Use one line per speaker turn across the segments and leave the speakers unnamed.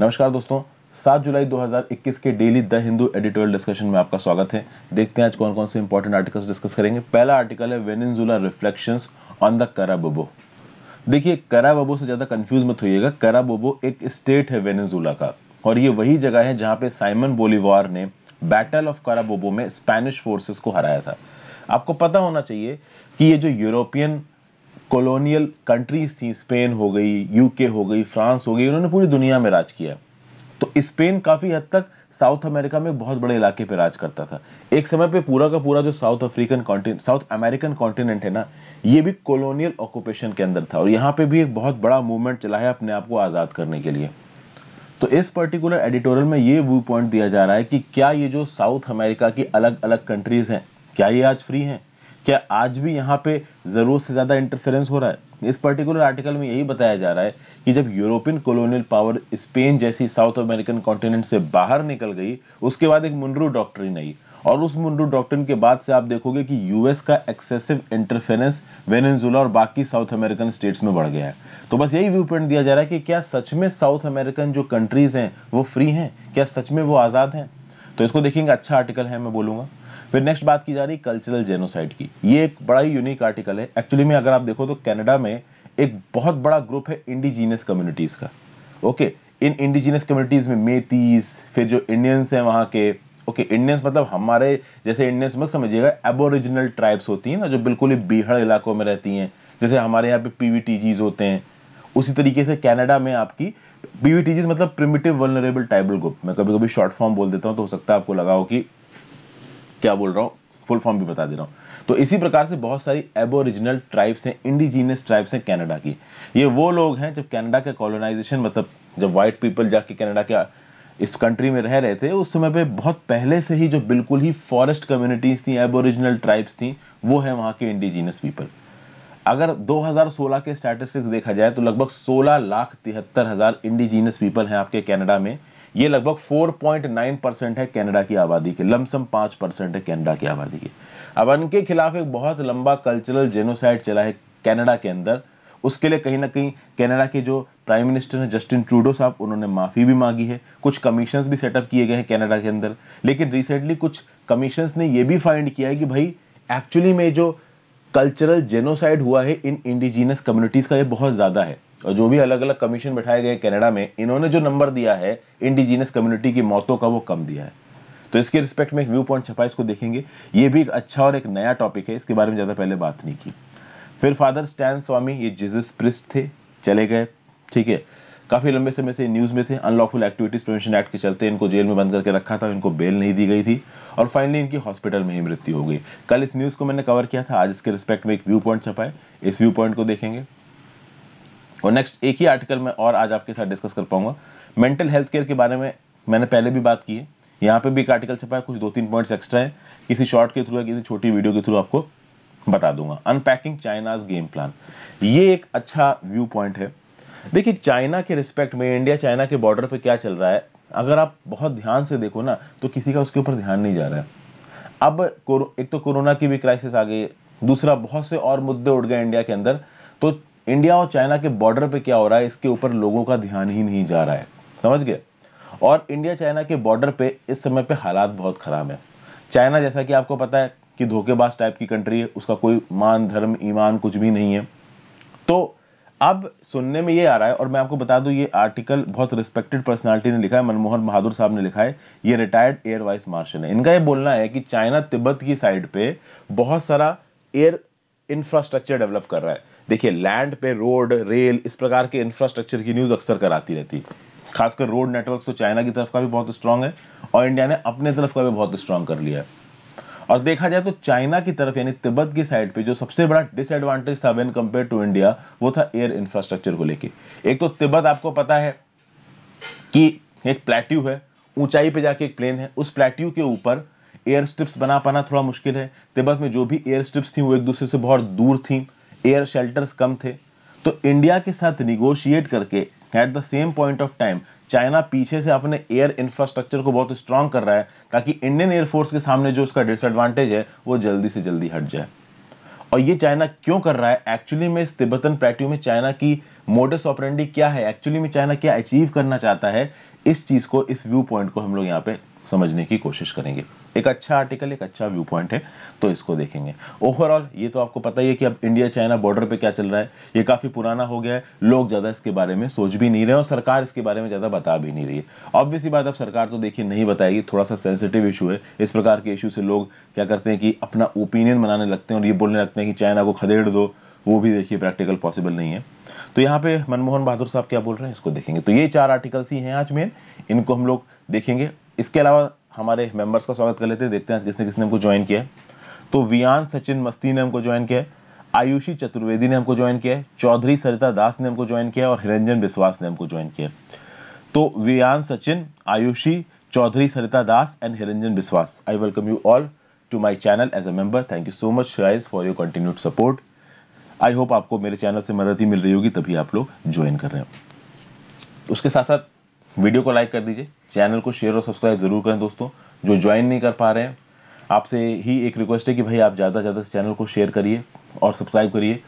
नमस्कार दोस्तों 7 जुलाई 2021 के daily the Hindu editorial discussion में आपका स्वागत है देखते हैं आज कौन कौन से इंपॉर्टेंट आर्टिकल्स डिस्कस करेंगे पहला आर्टिकल है Venezuela reflection on the Carabobo देखिए कराबोबो से ज़्यादा कंफ्यूज मत होइएगा कराबोबो एक स्टेट है वेनेजुला का और ये वही जगह है जहां पे साइमन बोलीवार ने बैटल ऑफ कराबोबो में स्पेनिश फोर्सेस को हराया था आपको पता होना चाहिए कि ये जो यूरोपियन कॉलोनियल कंट्रीज थी स्पेन हो गई यूके हो गई फ्रांस हो गई उन्होंने पूरी दुनिया में राज किया तो स्पेन काफ़ी हद तक साउथ अमेरिका में बहुत बड़े इलाके पर राज करता था एक समय पे पूरा का पूरा जो South African continent South American continent है ना ये भी कॉलोनियल ऑक्यूपेशन के अंदर था और यहाँ पे भी एक बहुत बड़ा मूवमेंट चला है अपने आप को आज़ाद करने के लिए तो इस पर्टिकुलर एडिटोरियल में ये व्यू पॉइंट दिया जा रहा है कि क्या ये जो साउथ अमेरिका की अलग अलग कंट्रीज़ हैं क्या ये आज फ्री हैं क्या आज भी यहाँ पे जरूर से ज़्यादा इंटरफेरेंस हो रहा है इस पर्टिकुलर आर्टिकल में यही बताया जा रहा है कि जब यूरोपियन कॉलोनियल पावर स्पेन जैसी साउथ अमेरिकन कॉन्टिनेंट से बाहर निकल गई उसके बाद एक मुंडरू डॉक्ट्रिन आई और उस मुंडू डॉक्ट्रिन के बाद से आप देखोगे कि यूएस का एक्सेसिव इंटरफेरेंस वेनेजुला और बाकी साउथ अमेरिकन स्टेट्स में बढ़ गया है तो बस यही व्यू पॉइंट दिया जा रहा है कि क्या सच में साउथ अमेरिकन जो कंट्रीज हैं वो फ्री हैं क्या सच में वो आज़ाद हैं तो इसको देखेंगे अच्छा आर्टिकल है मैं बोलूँगा फिर नेक्स्ट बात की जा रही कल्चरल जेनोसाइड की ये एक बड़ा ही यूनिक आर्टिकल है एक्चुअली में अगर आप देखो तो कनाडा में एक बहुत बड़ा ग्रुप है इंडिजीनियस कम्युनिटीज़ का ओके इन इंडिजीनियस कम्युनिटीज़ में मेतीस फिर जो इंडियंस हैं वहाँ के ओके इंडियंस मतलब हमारे जैसे इंडियंस मत समझिएगा एबोरिजिनल ट्राइब्स होती हैं ना जो बिल्कुल ही बीहड़ इलाकों में रहती हैं जैसे हमारे यहाँ पे पी होते हैं उसी तरीके से कैनेडा में आपकी पी मतलब प्रिमिटिव वनरेबल ट्राइबल ग्रुप मैं कभी कभी शॉर्ट फॉर्म बोल देता हूँ तो हो सकता है आपको लगा हो कि क्या बोल रहा हूँ फुल फॉर्म भी बता दे रहा हूँ तो इसी प्रकार से बहुत सारी एबोरिजिनल ट्राइब्स हैं इंडिजीनियस ट्राइब्स हैं कैनेडा की ये वो लोग हैं जब कैनेडा का कॉलोनाइजेशन मतलब जब वाइट पीपल जाके कैनेडा के इस कंट्री में रह रहे थे उस समय पे बहुत पहले से ही जो बिल्कुल ही फॉरेस्ट कम्युनिटीज़ थी एबोरिजिनल ट्राइब्स थी वो है वहाँ के इंडिजीनियस पीपल अगर 2016 के स्टैटिस्टिक्स देखा जाए तो लगभग सोलह लाख तिहत्तर हज़ार इंडिजीनियस पीपल हैं आपके कैनेडा में ये लगभग 4.9 परसेंट है कनाडा की आबादी के लमसम पाँच परसेंट है कनाडा की आबादी के अब उनके खिलाफ एक बहुत लंबा कल्चरल जेनोसाइड चला है कनाडा के अंदर उसके लिए कहीं ना कहीं कनाडा के जो प्राइम मिनिस्टर हैं जस्टिन ट्रूडो साहब उन्होंने माफ़ी भी मांगी है कुछ कमीशंस भी सेटअप किए गए हैं कनाडा के अंदर लेकिन रिसेंटली कुछ कमीशंस ने ये भी फाइंड किया है कि भाई एक्चुअली में जो कल्चरल जेनोसाइड हुआ है इन इंडिजीनियस कम्युनिटीज़ का ये बहुत ज़्यादा है जो भी अलग अलग कमीशन बैठाए गए कनाडा में इन्होंने जो नंबर दिया है इंडिजीनियस कम्युनिटी की मौतों का वो कम दिया है तो इसके रिस्पेक्ट में एक व्यू पॉइंट छपा इसको देखेंगे ये भी एक अच्छा और एक नया टॉपिक है इसके बारे में ज़्यादा पहले बात नहीं की फिर फादर स्टैन स्वामी ये जीजस प्रिस्ट थे चले गए ठीक है काफ़ी लंबे समय से न्यूज़ में थे अनलॉफुल एक्टिविटीज़ प्रिवेंशन एक्ट के चलते इनको जेल में बंद करके रखा था इनको बेल नहीं दी गई थी और फाइनली इनकी हॉस्पिटल में ही मृत्यु हो गई कल इस न्यूज़ को मैंने कवर किया था आज इसके रिस्पेक्ट में एक व्यू पॉइंट छपा है इस व्यू पॉइंट को देखेंगे और नेक्स्ट एक ही आर्टिकल में और आज आपके साथ डिस्कस कर पाऊंगा मेंटल हेल्थ केयर के बारे में मैंने पहले भी बात की है यहाँ पे भी एक आर्टिकल से पाया कुछ दो तीन पॉइंट्स एक्स्ट्रा हैं किसी शॉर्ट के थ्रू या किसी छोटी वीडियो के थ्रू आपको बता दूंगा अनपैकिंग चाइनाज गेम प्लान ये एक अच्छा व्यू पॉइंट है देखिए चाइना के रिस्पेक्ट में इंडिया चाइना के बॉर्डर पर क्या चल रहा है अगर आप बहुत ध्यान से देखो ना तो किसी का उसके ऊपर ध्यान नहीं जा रहा है अब एक तो कोरोना की भी क्राइसिस आ गई है दूसरा बहुत से और मुद्दे उठ गए इंडिया के अंदर तो इंडिया और चाइना के बॉर्डर पे क्या हो रहा है इसके ऊपर लोगों का ध्यान ही नहीं जा रहा है समझ गए और इंडिया चाइना के बॉर्डर पे इस समय पे हालात बहुत ख़राब है चाइना जैसा कि आपको पता है कि धोखेबाज टाइप की कंट्री है उसका कोई मान धर्म ईमान कुछ भी नहीं है तो अब सुनने में ये आ रहा है और मैं आपको बता दूं ये आर्टिकल बहुत रिस्पेक्टेड पर्सनालिटी ने लिखा है मनमोहन बहादुर साहब ने लिखा है ये रिटायर्ड एयर वाइस मार्शल है इनका ये बोलना है कि चाइना तिब्बत की साइड पे बहुत सारा एयर इंफ्रास्ट्रक्चर डेवलप कर रहा है देखिए लैंड पे रोड रेल इस प्रकार के इंफ्रास्ट्रक्चर की न्यूज़ अक्सर कराती रहती है खासकर रोड नेटवर्क तो चाइना की तरफ का भी बहुत स्ट्रांग है और इंडिया ने अपने तरफ का भी बहुत स्ट्रांग कर लिया है और देखा जाए तो चाइना की तरफ यानी तिब्बत की साइड पे जो सबसे बड़ा डिसएडवांटेज था वेन कंपेयर टू इंडिया वो था एयर इंफ्रास्ट्रक्चर को लेके एक तो तिब्बत आपको पता है कि एक प्लेट्यू है ऊंचाई पे जाके एक प्लेन है उस प्लेट्यू के ऊपर एयर स्ट्रिप्स बना पाना थोड़ा मुश्किल है तिब्बत में जो भी एयर स्ट्रिप्स थी वो एक दूसरे से बहुत दूर थी एयर शेल्टर्स कम थे तो इंडिया के साथ निगोशिएट करके at the same point of time China पीछे से अपने एयर इंफ्रास्ट्रक्चर को बहुत स्ट्रांग कर रहा है ताकि इंडियन एयरफोर्स के सामने जो उसका डिसएडवांटेज है वो जल्दी से जल्दी हट जाए और ये चाइना क्यों कर रहा है एक्चुअली में इस तिब्बतन प्लेट्यू में चाइना की मोडस ऑपरेंडी क्या है एक्चुअली में चाइना क्या अचीव करना चाहता है इस चीज़ को इस व्यू पॉइंट को हम लोग यहाँ पे समझने की कोशिश करेंगे एक अच्छा आर्टिकल एक अच्छा व्यू पॉइंट है तो इसको देखेंगे ओवरऑल ये तो आपको पता ही है कि अब इंडिया चाइना बॉर्डर पे क्या चल रहा है ये काफ़ी पुराना हो गया है लोग ज़्यादा इसके बारे में सोच भी नहीं रहे और सरकार इसके बारे में ज़्यादा बता भी नहीं रही है ऑब्वियसली बात अब सरकार तो देखिए नहीं बताएगी थोड़ा सा सेंसिटिव इशू है इस प्रकार के इशू से लोग क्या करते हैं कि अपना ओपिनियन बनाने लगते हैं और ये बोलने लगते हैं कि चाइना को खदेड़ दो वो भी देखिए प्रैक्टिकल पॉसिबल नहीं है तो यहाँ पे मनमोहन बहादुर साहब क्या बोल रहे हैं इसको देखेंगे तो ये चार आर्टिकल्स ही हैं आज मेन इनको हम लोग देखेंगे इसके अलावा हमारे मेंबर्स का स्वागत कर लेते हैं देखते हैं किसने किसने हमको ज्वाइन किया तो वियान सचिन मस्ती ने हमको ज्वाइन किया आयुषी चतुर्वेदी ने हमको ज्वाइन किया चौधरी सरिता दास ने हमको ज्वाइन किया और हिरंजन विश्वास ने हमको ज्वाइन किया तो Vian Sachin Ayushi Chaudhary Sarita Das and Hiranjan Vishwas I welcome you all to my channel as a member thank you so much guys for your continued support I hope आपको मेरे चैनल से मदद ही मिल रही होगी तभी आप लोग ज्वाइन कर रहे हो उसके साथ साथ वीडियो को लाइक कर दीजिए चैनल को शेयर और सब्सक्राइब जरूर करें दोस्तों जो ज्वाइन नहीं कर पा रहे हैं आपसे ही एक रिक्वेस्ट है कि भाई आप ज़्यादा से ज़्यादा चैनल को शेयर करिए और सब्सक्राइब करिए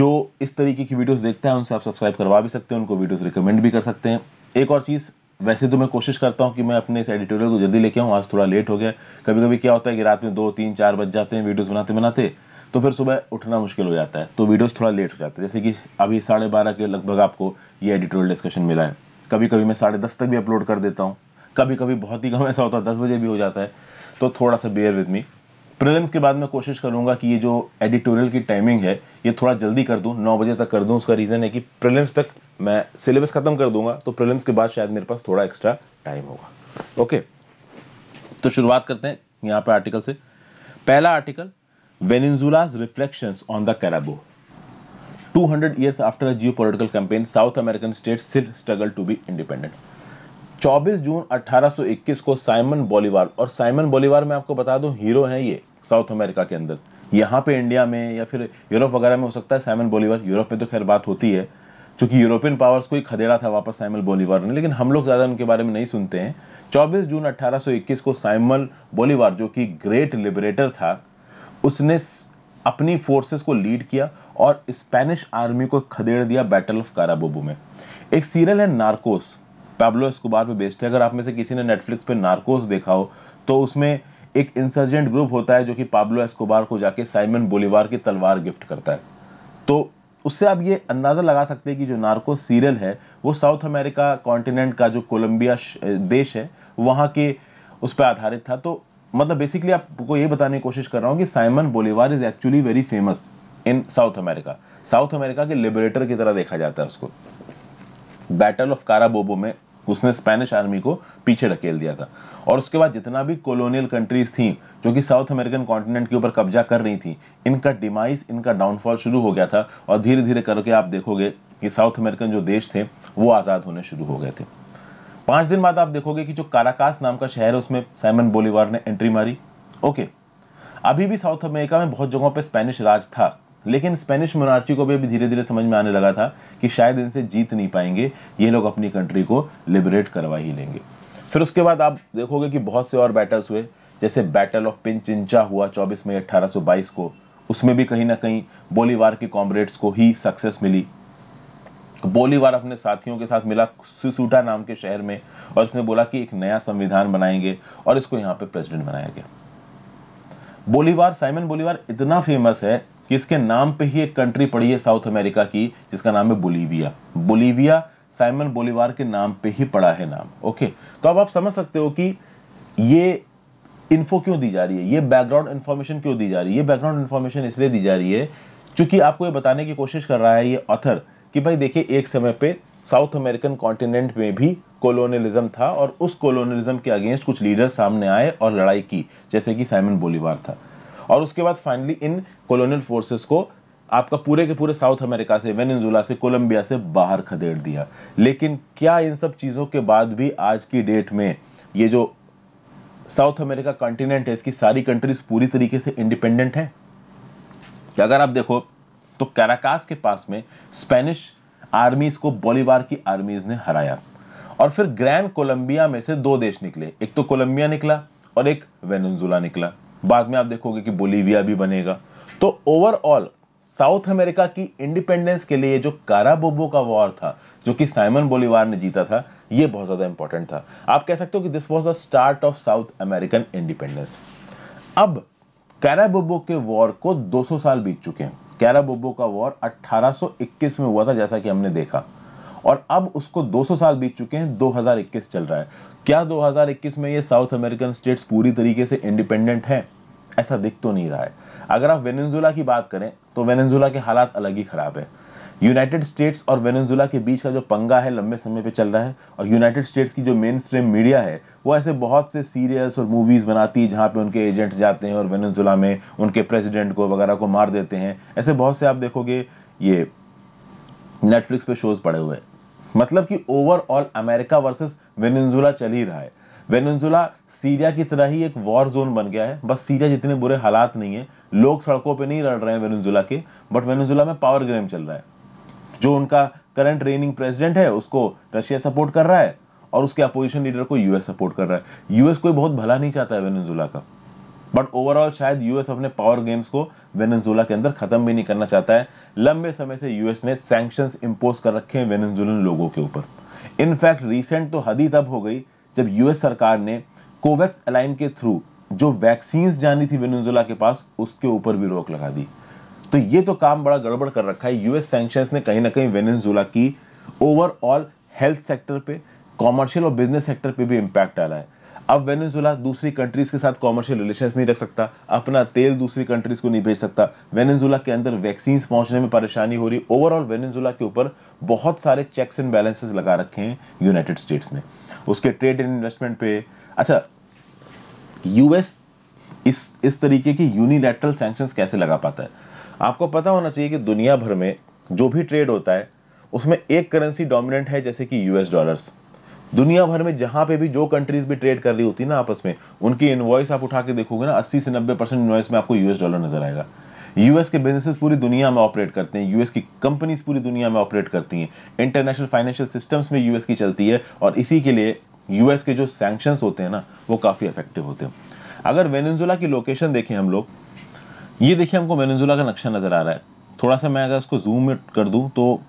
जो इस तरीके की वीडियोस देखते हैं उनसे आप सब्सक्राइब करवा भी सकते हैं उनको वीडियोस रिकमेंड भी कर सकते हैं एक और चीज़ वैसे तो मैं कोशिश करता हूँ कि मैं अपने इस एडिटोरियल को जल्दी लेके आऊँ आज थोड़ा लेट हो गया कभी कभी क्या होता है कि रात में दो तीन चार बज जाते हैं वीडियोज़ बनाते बनाते तो फिर सुबह उठना मुश्किल हो जाता है तो वीडियोज़ थोड़ा लेट हो जाता है जैसे कि अभी साढ़े बारह के लगभग आपको ये एडिटोरियल डिस्कशन मिला है कभी कभी मैं साढ़े दस तक भी अपलोड कर देता हूँ कभी कभी बहुत ही कम ऐसा होता है दस बजे भी हो जाता है तो थोड़ा सा बेयर विद मी प्रिलिम्स के बाद मैं कोशिश करूँगा कि ये जो एडिटोरियल की टाइमिंग है ये थोड़ा जल्दी कर दूँ नौ बजे तक कर दूँ उसका रीज़न है कि प्रिलिम्स तक मैं सिलेबस ख़त्म कर दूंगा तो प्रिलिम्स के बाद शायद मेरे पास थोड़ा एक्स्ट्रा टाइम होगा ओके तो शुरुआत करते हैं यहाँ पर आर्टिकल से पहला article Venezuela's reflections on the Carabobo 200 years after a geopolitical campaign South American state still struggle to be independent 24 जून 1821 को साइमन बॉलीवार और साइमन बॉलीवार मैं आपको बता दूं हीरो हैं ये साउथ अमेरिका के अंदर यहाँ पे इंडिया में या फिर यूरोप वगैरह में हो सकता है साइमन बॉलीवार यूरोप में तो खैर बात होती है चूँकि यूरोपियन पावर्स को ही खदेड़ा था वापस साइमन बॉलीवार ने लेकिन हम लोग ज़्यादा उनके बारे में नहीं सुनते हैं चौबीस जून अट्ठारह को साइमन बॉलीवार जो कि ग्रेट लिबरेटर था उसने अपनी फोर्सेस को लीड किया और स्पेनिश आर्मी को खदेड़ दिया बैटल ऑफ काराबोबो में एक सीरियल है नार्कोस पैब्लो एस्कोबार पे बेस्ड है अगर आप में से किसी ने नेटफ्लिक्स पे नार्कोस देखा हो तो उसमें एक इंसर्जेंट ग्रुप होता है जो कि पाब्लो एस्कोबार को जाके साइमन बोलीवार की तलवार गिफ्ट करता है तो उससे आप ये अंदाज़ा लगा सकते हैं कि जो नार्को सीरियल है वो साउथ अमेरिका कॉन्टिनेंट का जो कोलंबिया देश है वहाँ के उस पर आधारित था तो मतलब बेसिकली आपको ये बताने की कोशिश कर रहा हूँ कि Simon Bolivar is actually very famous in South America South America के लिबरेटर की तरह देखा जाता है उसको बैटल ऑफ काराबोबो में उसने स्पेनिश आर्मी को पीछे ढकेल दिया था और उसके बाद जितना भी कॉलोनियल कंट्रीज थी जो कि साउथ अमेरिकन कॉन्टिनेंट के ऊपर कब्जा कर रही थी इनका डिमाइस इनका डाउनफॉल शुरू हो गया था और धीरे धीरे करके आप देखोगे कि साउथ अमेरिकन जो देश थे वो आज़ाद होने शुरू हो गए थे पाँच दिन बाद आप देखोगे कि जो काराकास नाम का शहर है उसमें साइमन बोलीवार ने एंट्री मारी ओके अभी भी साउथ अमेरिका में बहुत जगहों पर स्पेनिश राज था लेकिन स्पेनिश मोनार्ची को भी अभी धीरे धीरे समझ में आने लगा था कि शायद इनसे जीत नहीं पाएंगे ये लोग अपनी कंट्री को लिबरेट करवा ही लेंगे फिर उसके बाद आप देखोगे कि बहुत से और बैटल्स हुए जैसे बैटल ऑफ पिनचिंचा हुआ 24 मई 1822 को उसमें भी कहीं ना कहीं बोलीवार के कॉम्रेड्स को ही सक्सेस मिली बोलीवार अपने साथियों के साथ मिला सुसूटा नाम के शहर में और उसने बोला कि एक नया संविधान बनाएंगे और इसको यहाँ पे प्रेसिडेंट बनाया गया बोलीवार साइमन बोलीवार इतना फेमस है कि इसके नाम पे ही एक कंट्री पड़ी है साउथ अमेरिका की जिसका नाम है बोलीविया बोलीविया साइमन बोलीवार के नाम पे ही पड़ा है नाम ओके तो अब आप समझ सकते हो कि ये इन्फो क्यों दी जा रही है ये बैकग्राउंड इन्फॉर्मेशन क्यों दी जा रही है ये बैकग्राउंड इन्फॉर्मेशन इसलिए दी जा रही है चूंकि आपको ये बताने की कोशिश कर रहा है ये ऑथर कि भाई देखिए एक समय पे साउथ अमेरिकन कॉन्टिनेंट में भी कॉलोनियलिज्म था और उस कॉलोनियलिज्म के अगेंस्ट कुछ लीडर सामने आए और लड़ाई की जैसे कि साइमन बोलीवार था और उसके बाद फाइनली इन कॉलोनियल फोर्सेस को आपका पूरे के पूरे साउथ अमेरिका से वेनेजुला से कोलंबिया से बाहर खदेड़ दिया लेकिन क्या इन सब चीज़ों के बाद भी आज की डेट में ये जो साउथ अमेरिका कॉन्टिनेंट है इसकी सारी कंट्रीज पूरी तरीके से इंडिपेंडेंट है अगर आप देखो तो कैराकास के पास में स्पेनिश आर्मीज को बोलीवार की आर्मीज ने हराया और फिर ग्रैंड कोलंबिया में से दो देश निकले एक तो कोलंबिया निकला और एक वेनेजुला निकला बाद में आप देखोगे कि बोलीविया भी बनेगा तो ओवरऑल साउथ अमेरिका की इंडिपेंडेंस के लिए जो काराबोबो का वॉर था जो कि साइमन बोलीवार ने जीता था ये बहुत ज़्यादा इंपॉर्टेंट था आप कह सकते हो कि this was the start of South American independence अब कैराबोबो के वॉर को 200 साल बीत चुके हैं कैराबोबो का वॉर 1821 में हुआ था जैसा कि हमने देखा और अब उसको 200 साल बीत चुके हैं 2021 चल रहा है क्या 2021 में ये साउथ अमेरिकन स्टेट्स पूरी तरीके से इंडिपेंडेंट है ऐसा दिख तो नहीं रहा है अगर आप वेनेजुला की बात करें तो वेनेजुला के हालात अलग ही खराब है यूनाइटेड स्टेट्स और वेनेजुला के बीच का जो पंगा है लंबे समय पे चल रहा है और यूनाइटेड स्टेट्स की जो मेन स्ट्रीम मीडिया है वो ऐसे बहुत से सीरियल्स और मूवीज़ बनाती है जहाँ पे उनके एजेंट्स जाते हैं और वेनेजुला में उनके प्रेसिडेंट को वगैरह को मार देते हैं ऐसे बहुत से आप देखोगे ये नेटफ्लिक्स पे शोज पड़े हुए मतलब कि ओवरऑल अमेरिका वर्सेस वेनेजुला चल ही रहा है वेनेजुला सीरिया की तरह ही एक वॉर जोन बन गया है बस सीरिया जितने बुरे हालात नहीं है लोग सड़कों पे नहीं लड़ रहे हैं वेनेजुला के बट वेनेजुला में पावर ग्रेम चल रहा है जो उनका करंट रेनिंग प्रेसिडेंट है उसको रशिया सपोर्ट कर रहा है और उसके अपोजिशन लीडर को यूएस सपोर्ट कर रहा है यूएस कोई बहुत भला नहीं चाहता है वेनेजुला का बट ओवरऑल शायद यूएस अपने पावर गेम्स को वेनेजुला के अंदर खत्म भी नहीं करना चाहता है लंबे समय से यूएस ने सैंक्शंस इम्पोज कर रखे हैं वेनेजुलन लोगों के ऊपर इनफैक्ट रिसेंट तो हद ही तब हो गई जब यूएस सरकार ने कोवैक्स अलाइन के थ्रू जो वैक्सीन जानी थी वेनेजुला के पास उसके ऊपर भी रोक लगा दी तो ये तो काम बड़ा गड़बड़ कर रखा है यूएस सैंक्शंस ने कहीं ना कहीं वेनेजुला की ओवरऑल हेल्थ सेक्टर पे कॉमर्शियल और बिजनेस सेक्टर पे भी इम्पैक्ट डाला है अब वेनेजुएला दूसरी कंट्रीज के साथ कॉमर्शियल रिलेशन नहीं रख सकता अपना तेल दूसरी कंट्रीज को नहीं भेज सकता वेनेजुएला के अंदर वैक्सीन पहुंचने में परेशानी हो रही ओवरऑल वेनेजुएला के ऊपर बहुत सारे चेक्स एंड बैलेंसेस लगा रखे हैं यूनाइटेड स्टेट्स ने उसके ट्रेड एंड इन्वेस्टमेंट पे अच्छा यूएस इस इस तरीके की यूनिलेटरल सेंक्शन कैसे लगा पाता है आपको पता होना चाहिए कि दुनिया भर में जो भी ट्रेड होता है उसमें एक करेंसी डोमिनेंट है जैसे कि यूएस डॉलर्स दुनिया भर में जहां पे भी जो कंट्रीज भी ट्रेड कर रही होती है ना आपस में उनकी इन्वॉइस आप उठा के देखोगे ना 80 से 90 परसेंट इन्वॉइस में आपको यूएस डॉलर नजर आएगा यूएस के बिजनेसेस पूरी दुनिया में ऑपरेट करते हैं यूएस की कंपनीज पूरी दुनिया में ऑपरेट करती हैं इंटरनेशनल फाइनेंशियल सिस्टम्स में यूएस की चलती है और इसी के लिए यूएस के जो सैंक्शन होते हैं ना वो काफ़ी इफेक्टिव होते हैं अगर वेनेजुला की लोकेशन देखें हम लोग ये देखिए हमको वेनेजुला का नक्शा नज़र आ रहा है थोड़ा सा मैं अगर इसको जूम कर दूँ तो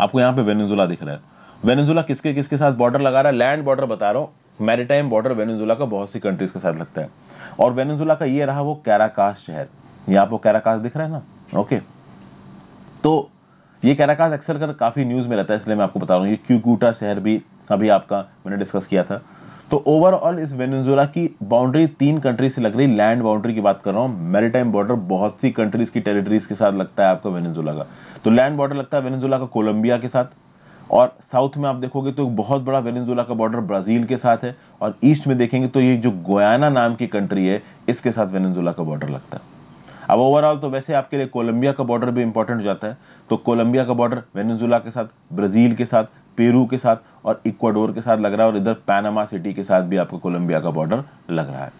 आपको यहाँ पे वेनेजुला दिख रहा है वेनेजुला किसके किसके साथ बॉर्डर लगा रहा है लैंड बॉर्डर बता रहा हूँ मैरिटाइम बॉर्डर वेनेजुला का बहुत सी कंट्रीज के साथ लगता है और वेनेजुला का ये रहा वो कैराकास शहर ये आपको कैराकास दिख रहा है ना ओके तो ये कैराकास अक्सर कर काफ़ी न्यूज़ में रहता है इसलिए मैं आपको बता रहा हूँ ये क्यूकूटा शहर भी अभी आपका मैंने डिस्कस किया था तो ओवरऑल इस वेनेजुला की बाउंड्री तीन कंट्री से लग रही लैंड बाउंड्री की बात कर रहा हूँ मेरीटाइम बॉर्डर बहुत सी कंट्रीज की टेरिटरीज के साथ लगता है आपका वेनेजुला का तो लैंड बॉर्डर लगता है वेनेजुला का कोलंबिया के साथ और साउथ में आप देखोगे तो बहुत बड़ा वेनेजुला का बॉर्डर ब्राज़ील के साथ है और ईस्ट में देखेंगे तो ये जो गोयाना नाम की कंट्री है इसके साथ वेनेजुला का बॉर्डर लगता है अब ओवरऑल तो वैसे आपके लिए कोलंबिया का बॉर्डर भी इंपॉर्टेंट हो जाता है तो कोलंबिया का बॉर्डर वेनेजुला के साथ ब्राज़ील के साथ पेरू के साथ और इक्वाडोर के साथ लग रहा है और इधर पैनामा सिटी के साथ भी आपको कोलंबिया का बॉर्डर लग रहा है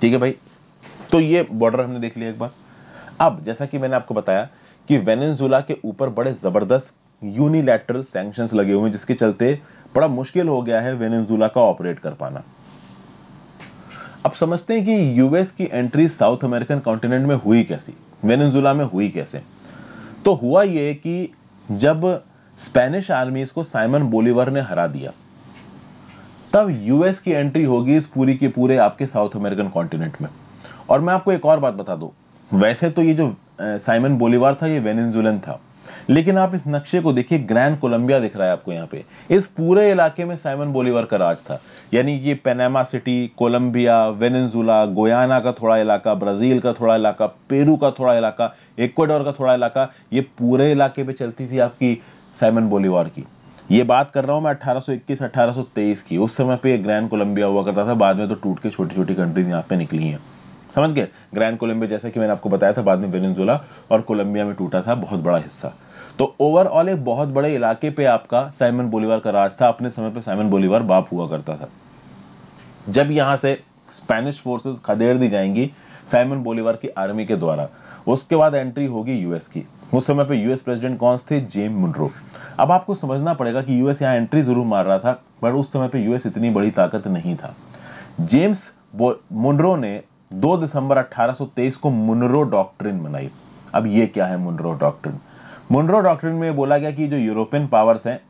ठीक है भाई तो ये बॉर्डर हमने देख लिया एक बार अब जैसा कि मैंने आपको बताया कि वेनेजुला के ऊपर बड़े ज़बरदस्त यूनिलैटरल सैंक्शंस लगे हुए हैं जिसके चलते बड़ा मुश्किल हो गया है वेनेजुला का ऑपरेट कर पाना अब समझते हैं कि यूएस की एंट्री साउथ अमेरिकन कॉन्टिनेंट में हुई कैसी वेनेजुला में हुई कैसे तो हुआ यह कि जब स्पेनिश आर्मीज को साइमन बोलीवर ने हरा दिया तब यूएस की एंट्री होगी इस पूरी के पूरे आपके साउथ अमेरिकन कॉन्टिनेंट में और मैं आपको एक और बात बता दूं वैसे तो ये जो साइमन बोलीवार था ये वेनेजुलन था लेकिन आप इस नक्शे को देखिए ग्रैंड कोलंबिया दिख रहा है आपको यहाँ पे इस पूरे इलाके में साइमन बोलीवर का राज था यानी ये Panama City Colombia Venezuela Guyana का थोड़ा इलाका ब्राज़ील का थोड़ा इलाका पेरू का थोड़ा इलाका इक्वाडोर का थोड़ा इलाका ये पूरे इलाके पर चलती थी आपकी साइमन बोलीवार की ये बात कर रहा हूँ मैं 1821 1823 की उस समय पे ये ग्रैंड कोलंबिया हुआ करता था बाद में तो टूट के छोटी छोटी कंट्रीज यहाँ पे निकली हैं समझ गए ग्रैंड कोलंबिया जैसा कि मैंने आपको बताया था बाद में वेनेजुला और कोलंबिया में टूटा था बहुत बड़ा हिस्सा तो ओवरऑल एक बहुत बड़े इलाके पे आपका साइमन बोलीवार का राज था अपने समय पे साइमन बोलीवार बाप हुआ करता था जब यहां से स्पेनिश फोर्सेस खदेड़ दी जाएंगी साइमन बोलीवार की आर्मी के द्वारा उसके बाद एंट्री होगी यूएस की उस समय पे यूएस प्रेसिडेंट कौन थे जेम मुनरो अब आपको समझना पड़ेगा कि यूएस यहाँ एंट्री जरूर मार रहा था पर उस समय पे यूएस इतनी बड़ी ताकत नहीं था जेम्स मुनरो ने 2 दिसंबर 1823 को मुनरो डॉक्ट्रिन बनाई अब ये क्या है मुनरो डॉक्ट्रिन मुंड्रो डॉक्ट्रिन में बोला गया कि जो यूरोपियन पावर्स हैं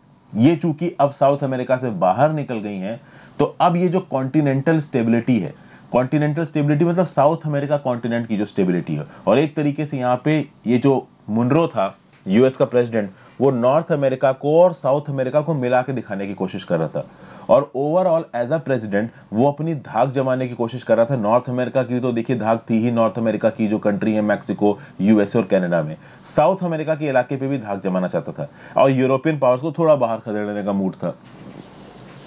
ये चूंकि अब साउथ अमेरिका से बाहर निकल गई हैं तो अब ये जो कॉन्टिनेंटल स्टेबिलिटी है कॉन्टिनेंटल स्टेबिलिटी मतलब साउथ अमेरिका कॉन्टिनेंट की जो स्टेबिलिटी है और एक तरीके से यहाँ पे ये जो मुंड्रो था यूएस का प्रेसिडेंट वो नॉर्थ अमेरिका को और साउथ अमेरिका को मिला के दिखाने की कोशिश कर रहा था और ओवरऑल एज अ प्रेसिडेंट वो अपनी धाक जमाने की कोशिश कर रहा था नॉर्थ अमेरिका की तो देखिए धाक थी ही नॉर्थ अमेरिका की जो कंट्री है मैक्सिको यूएसए और कनाडा में साउथ अमेरिका के इलाके पे भी धाक जमाना चाहता था और यूरोपियन पावर्स को थोड़ा बाहर खदेड़ने का मूड था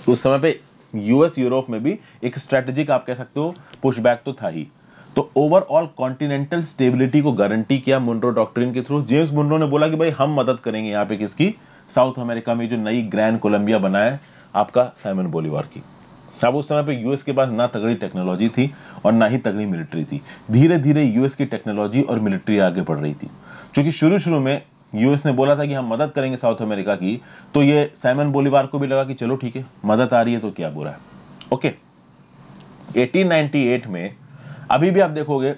उस समय पे यूएस यूरोप में भी एक स्ट्रेटेजिक आप कह सकते हो पुशबैक तो था ही तो ओवरऑल कॉन्टिनेंटल स्टेबिलिटी को गारंटी किया मुंड्रो डॉक्ट्रिन के थ्रू जेम्स मुंड्रो ने बोला कि भाई हम मदद करेंगे यहाँ पे किसकी साउथ अमेरिका में जो नई ग्रैंड कोलंबिया बना है आपका साइमन बोलीवार की अब उस समय पे यूएस के पास ना तगड़ी टेक्नोलॉजी थी और ना ही तगड़ी मिलिट्री थी धीरे धीरे यूएस की टेक्नोलॉजी और मिलिट्री आगे बढ़ रही थी चूंकि शुरू शुरू में यूएस ने बोला था कि हम मदद करेंगे साउथ अमेरिका की तो ये साइमन बोलीवार को भी लगा कि चलो ठीक है मदद आ रही है तो क्या बुरा है ओके 1898 में अभी भी आप देखोगे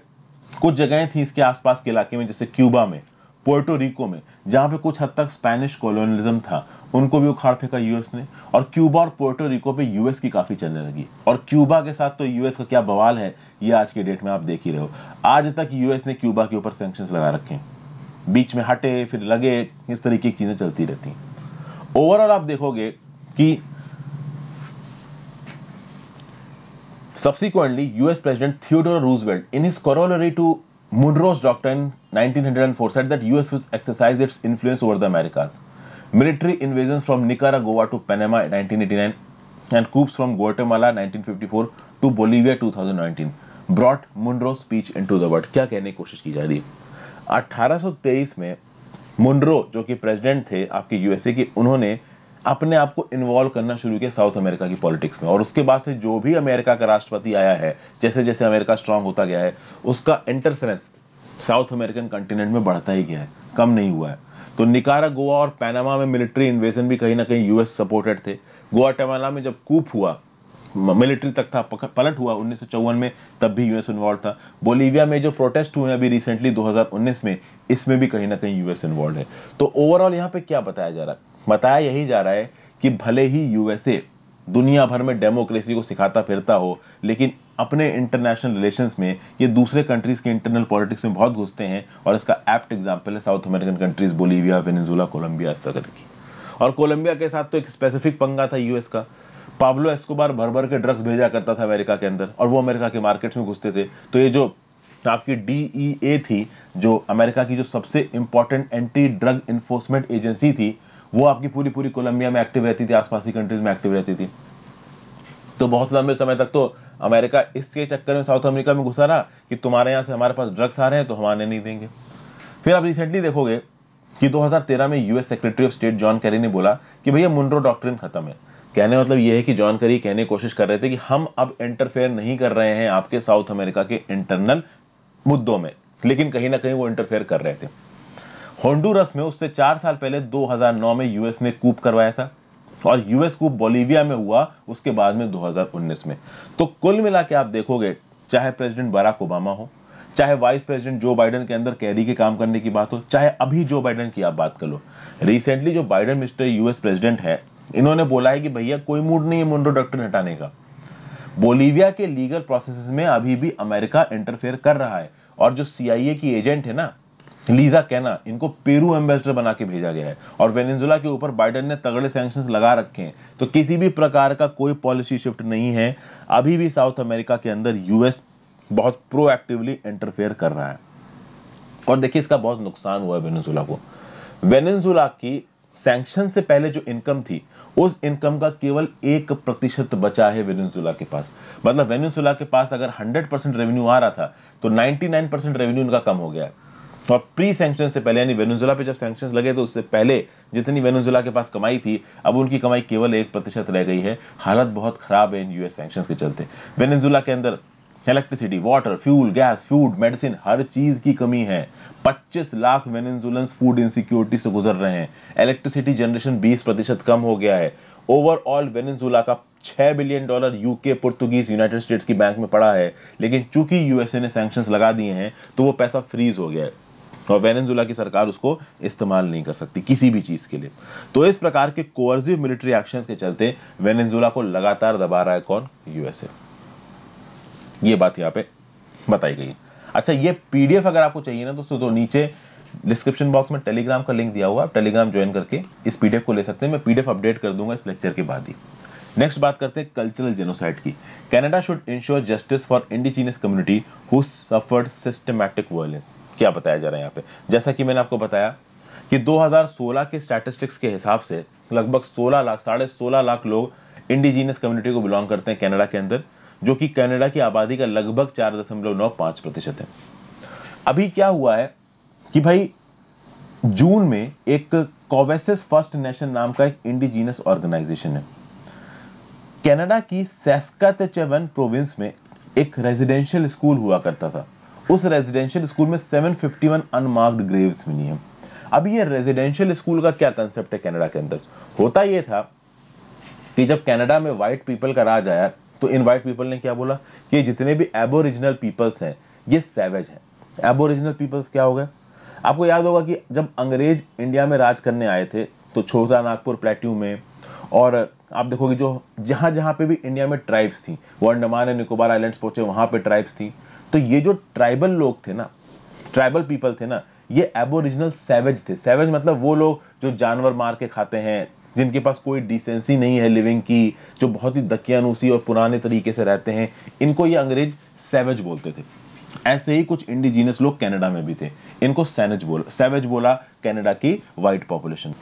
कुछ जगहें थी इसके आसपास के इलाके में जैसे क्यूबा में पोर्टो रिको में जहां पे कुछ हद तक स्पेनिश कॉलोनिज्म था उनको भी उखाड़ फेंका यूएस ने और क्यूबा और पोर्टो रिको पे यूएस की काफी चलने लगी और क्यूबा के साथ तो यूएस का क्या बवाल है ये आज के डेट में आप देख ही रहे हो आज तक यूएस ने क्यूबा के ऊपर सेंक्शन लगा रखे हैं बीच में हटे फिर लगे इस तरीके की चीजें चलती रहती ओवरऑल आप देखोगे कि Subsequently, US President Theodore Roosevelt, in his corollary to Monroe's Doctrine 1904, said that US would exercise its influence over the Americas. Military invasions from Nicaragua to Panama in 1989 and coups from Guatemala 1954 to Bolivia 2019 brought monroe's speech into the world. क्या कहने की कोशिश की जा रही है 1823 में Munro जो कि प्रेसिडेंट थे आपके यूएसए के उन्होंने अपने आप को इन्वॉल्व करना शुरू किया साउथ अमेरिका की पॉलिटिक्स में और उसके बाद से जो भी अमेरिका का राष्ट्रपति आया है जैसे जैसे अमेरिका स्ट्रांग होता गया है उसका इंटरफेरेंस साउथ अमेरिकन कंटिनेंट में बढ़ता ही गया है कम नहीं हुआ है तो निकारा गोवा और पैनामा में मिलिट्री इन्वेजन भी कहीं ना कहीं यूएस सपोर्टेड थे गोवा टेमाला में जब कूप हुआ मिलिट्री तक था पलट हुआ उन्नीस में तब भी यूएस इन्वॉल्व था बोलीविया में जो प्रोटेस्ट हुए अभी रिसेंटली 2019 में इसमें भी कहीं ना कहीं यूएस इन्वॉल्व है तो ओवरऑल यहाँ पे क्या बताया जा रहा है बताया यही जा रहा है कि भले ही यूएसए दुनिया भर में डेमोक्रेसी को सिखाता फिरता हो लेकिन अपने इंटरनेशनल रिलेशंस में ये दूसरे कंट्रीज़ के इंटरनल पॉलिटिक्स में बहुत घुसते हैं और इसका एप्ट एग्जाम्पल है South American countries Bolivia Venezuela Colombia इस तरह की और कोलंबिया के साथ तो एक स्पेसिफिक पंगा था यूएस का पाब्लो एस्कोबार भर भर के ड्रग्स भेजा करता था अमेरिका के अंदर और वो अमेरिका के मार्केट्स में घुसते थे तो ये जो आपकी डी e थी जो अमेरिका की जो सबसे important anti drug enforcement agency थी वो आपकी पूरी पूरी कोलंबिया में एक्टिव रहती थी आसपास की कंट्रीज में एक्टिव रहती थी तो बहुत लंबे समय तक तो अमेरिका इसके चक्कर में साउथ अमेरिका में घुसा रहा कि तुम्हारे यहाँ से हमारे पास ड्रग्स आ रहे हैं तो हमारे नहीं देंगे फिर आप रिसेंटली देखोगे कि 2013 में US secretary of state John Kerry ने बोला कि भैया मुंड्रो डॉक्ट्रिन खत्म है कहने का मतलब यह है कि जॉन करी कहने की कोशिश कर रहे थे कि हम अब इंटरफेयर नहीं कर रहे हैं आपके साउथ अमेरिका के इंटरनल मुद्दों में लेकिन कहीं ना कहीं वो इंटरफेयर कर रहे थे होंडुरस में उससे चार साल पहले 2009 में यूएस ने कूप करवाया था और यूएस कूप बोलीविया में हुआ उसके बाद में 2019 में तो कुल मिला के आप देखोगे चाहे प्रेसिडेंट बराक ओबामा हो चाहे वाइस प्रेसिडेंट जो बाइडन के अंदर कैरी के काम करने की बात हो चाहे अभी जो बाइडन की आप बात कर लो रिसेंटली जो बाइडन मिस्टर यूएस प्रेसिडेंट है इन्होंने बोला है कि भैया कोई मूड नहीं है मुंडो डॉक्टर हटाने का बोलीविया के लीगल प्रोसेस में अभी भी अमेरिका इंटरफेयर कर रहा है और जो सीआईए की एजेंट है ना लीजा कहना इनको पेरू एम्बेसडर बना के भेजा गया है और वेनेजुला के ऊपर बाइडन ने तगड़े सैंक्शंस लगा रखे हैं तो किसी भी प्रकार का कोई पॉलिसी शिफ्ट नहीं है अभी भी साउथ अमेरिका के अंदर यूएस बहुत प्रोएक्टिवली इंटरफेयर कर रहा है और देखिए इसका बहुत नुकसान हुआ है वेनेजुला को वेनेजुला की सैंक्शन से पहले जो इनकम थी उस इनकम का केवल एक प्रतिशत बचा है वेनेजुला के पास मतलब वेनेजुला के पास अगर 100 परसेंट रेवेन्यू आ रहा था तो 99 परसेंट रेवेन्यू इनका कम हो गया है और प्री सेंक्शन से पहले यानी वेनेजुएला पे जब सेंक्शन लगे तो उससे पहले जितनी वेनेजुएला के पास कमाई थी अब उनकी कमाई केवल एक प्रतिशत रह गई है हालत बहुत खराब है इन यूएस सेंक्शन के चलते वेनेजुएला के अंदर electricity water fuel gas food medicine हर चीज की कमी है 25 लाख वेनेजुलन्स फूड इनसिक्योरिटी से गुजर रहे हैं इलेक्ट्रिसिटी जनरेशन 20 प्रतिशत कम हो गया है ओवरऑल वेनेजुला का 6 billion dollar UK Portuguese United States की बैंक में पड़ा है लेकिन चूंकि यूएसए ने सैंक्शंस लगा दिए हैं तो वो पैसा फ्रीज हो गया है और वेनेजुला की सरकार उसको इस्तेमाल नहीं कर सकती किसी भी चीज़ के लिए तो इस प्रकार के कोर्जिव मिलिट्री एक्शन के चलते वेनेजुला को लगातार दबा रहा है कौन यूएसए ये बात यहाँ पे बताई गई अच्छा ये पीडीएफ अगर आपको चाहिए ना दोस्तों तो नीचे डिस्क्रिप्शन बॉक्स में टेलीग्राम का लिंक दिया हुआ आप टेलीग्राम ज्वाइन करके इस पीडीएफ को ले सकते हैं मैं पीडीएफ अपडेट कर दूंगा इस लेक्चर के बाद ही नेक्स्ट बात करते हैं कल्चरल जेनोसाइड की Canada should ensure justice for indigenous community who suffered systematic violence क्या बताया जा रहा है यहाँ पे जैसा कि मैंने आपको बताया कि 2016 के स्टैटिस्टिक्स के हिसाब से लगभग 16 लाख साढ़े सोलह लाख लोग इंडिजीनियस कम्युनिटी को बिलोंग करते हैं कनाडा के अंदर जो कि कनाडा की आबादी का लगभग चार दशमलव नौ पाँच प्रतिशत है अभी क्या हुआ है कि भाई जून में एक कोवेसिस फर्स्ट नेशन नाम का एक इंडिजीनियस ऑर्गेनाइजेशन है कनाडा की सेस्का प्रोविंस में एक रेजिडेंशियल स्कूल हुआ करता था उस रेजिडेंशियल स्कूल में 751 अनमार्क्ड ग्रेव्स मिली हैं अब ये रेजिडेंशियल स्कूल का क्या कंसेप्ट है कनाडा के अंदर होता ये था कि जब कनाडा में वाइट पीपल का राज आया तो इन वाइट पीपल ने क्या बोला कि जितने भी एबोरिजिनल पीपल्स हैं ये सैवेज हैं एबोरिजिनल पीपल्स क्या हो गए आपको याद होगा कि जब अंग्रेज इंडिया में राज करने आए थे तो छोटा नागपुर प्लेट्यू में और आप देखोगे जो जहाँ जहाँ पे भी इंडिया में ट्राइब्स थी वो अंडमान एंड निकोबार आइलैंड्स पहुँचे वहाँ पे ट्राइब्स थी तो ये जो ट्राइबल लोग थे ना ट्राइबल पीपल थे ना ये एबोरिजिनल सेवेज थे सेवेज मतलब वो लोग जो जानवर मार के खाते हैं जिनके पास कोई डिसेंसी नहीं है लिविंग की जो बहुत ही दकियानुसी और पुराने तरीके से रहते हैं इनको ये अंग्रेज सेवेज बोलते थे ऐसे ही कुछ इंडिजीनियस लोग कनाडा में भी थे इनको सैनज बोल सेवेज बोला कनाडा की वाइट पॉपुलेशन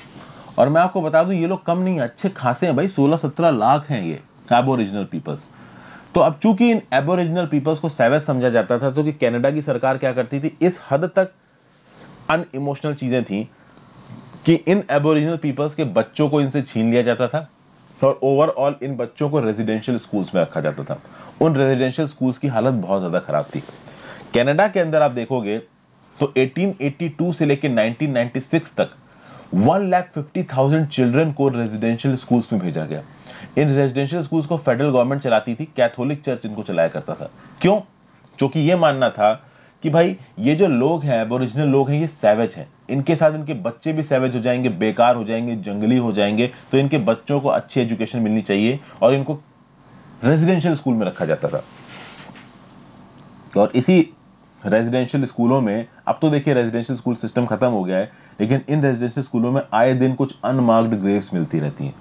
और मैं आपको बता दूं ये लोग कम नहीं अच्छे खासे हैं भाई 16-17 लाख हैं ये एबोरिजिनल पीपल्स तो अब चूंकि इन एबोरिजिनल पीपल्स को सैवेज समझा जाता था तो कि कनाडा की सरकार क्या करती थी इस हद तक अन इमोशनल चीज़ें थी कि इन एबोरिजिनल पीपल्स के बच्चों को इनसे छीन लिया जाता था और ओवरऑल इन बच्चों को रेजिडेंशियल स्कूल्स में रखा जाता था उन रेजिडेंशियल स्कूल्स की हालत बहुत ज़्यादा ख़राब थी कैनेडा के अंदर आप देखोगे तो 1882 से लेकर 1996 तक one lakh fifty thousand children को रेजिडेंशियल स्कूल्स में भेजा गया इन रेजिडेंशियल स्कूल्स को फेडरल गवर्नमेंट चलाती थी कैथोलिक चर्च इनको चलाया करता था क्यों क्योंकि ये मानना था कि भाई ये जो लोग हैं ओरिजिनल लोग हैं ये सैवेज हैं इनके साथ इनके बच्चे भी सैवेज हो जाएंगे बेकार हो जाएंगे जंगली हो जाएंगे तो इनके बच्चों को अच्छी एजुकेशन मिलनी चाहिए और इनको रेजिडेंशियल स्कूल में रखा जाता था और इसी रेजिडेंशियल स्कूलों में अब तो देखिए रेजिडेंशियल स्कूल सिस्टम खत्म हो गया है लेकिन इन रेजिडेंशियल स्कूलों में आए दिन कुछ अनमार्क्ड ग्रेव्स मिलती रहती हैं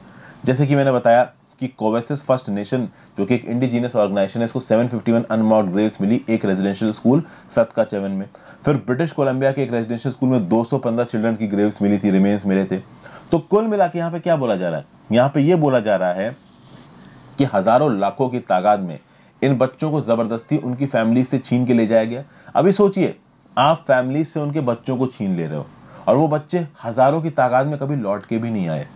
जैसे कि मैंने बताया कि कोवेसिस फर्स्ट नेशन जो कि एक इंडिजीनियस ऑर्गेनाइजेशन है इसको 751 फिफ्टी अनमार्क्ड ग्रेव्स मिली एक रेजिडेंशियल स्कूल सत का चवन में फिर ब्रिटिश कोलंबिया के एक रेजिडेंशियल स्कूल में दो चिल्ड्रन की ग्रेव्स मिली थी रिमेन्स मिले थे तो कुल मिला के यहाँ पे क्या बोला जा रहा है यहाँ पर यह बोला जा रहा है कि हज़ारों लाखों की तादाद में इन बच्चों को ज़बरदस्ती उनकी फैमिली से छीन के ले जाया गया अभी सोचिए आप फैमिली से उनके बच्चों को छीन ले रहे हो और वो बच्चे हज़ारों की तादाद में कभी लौट के भी नहीं आए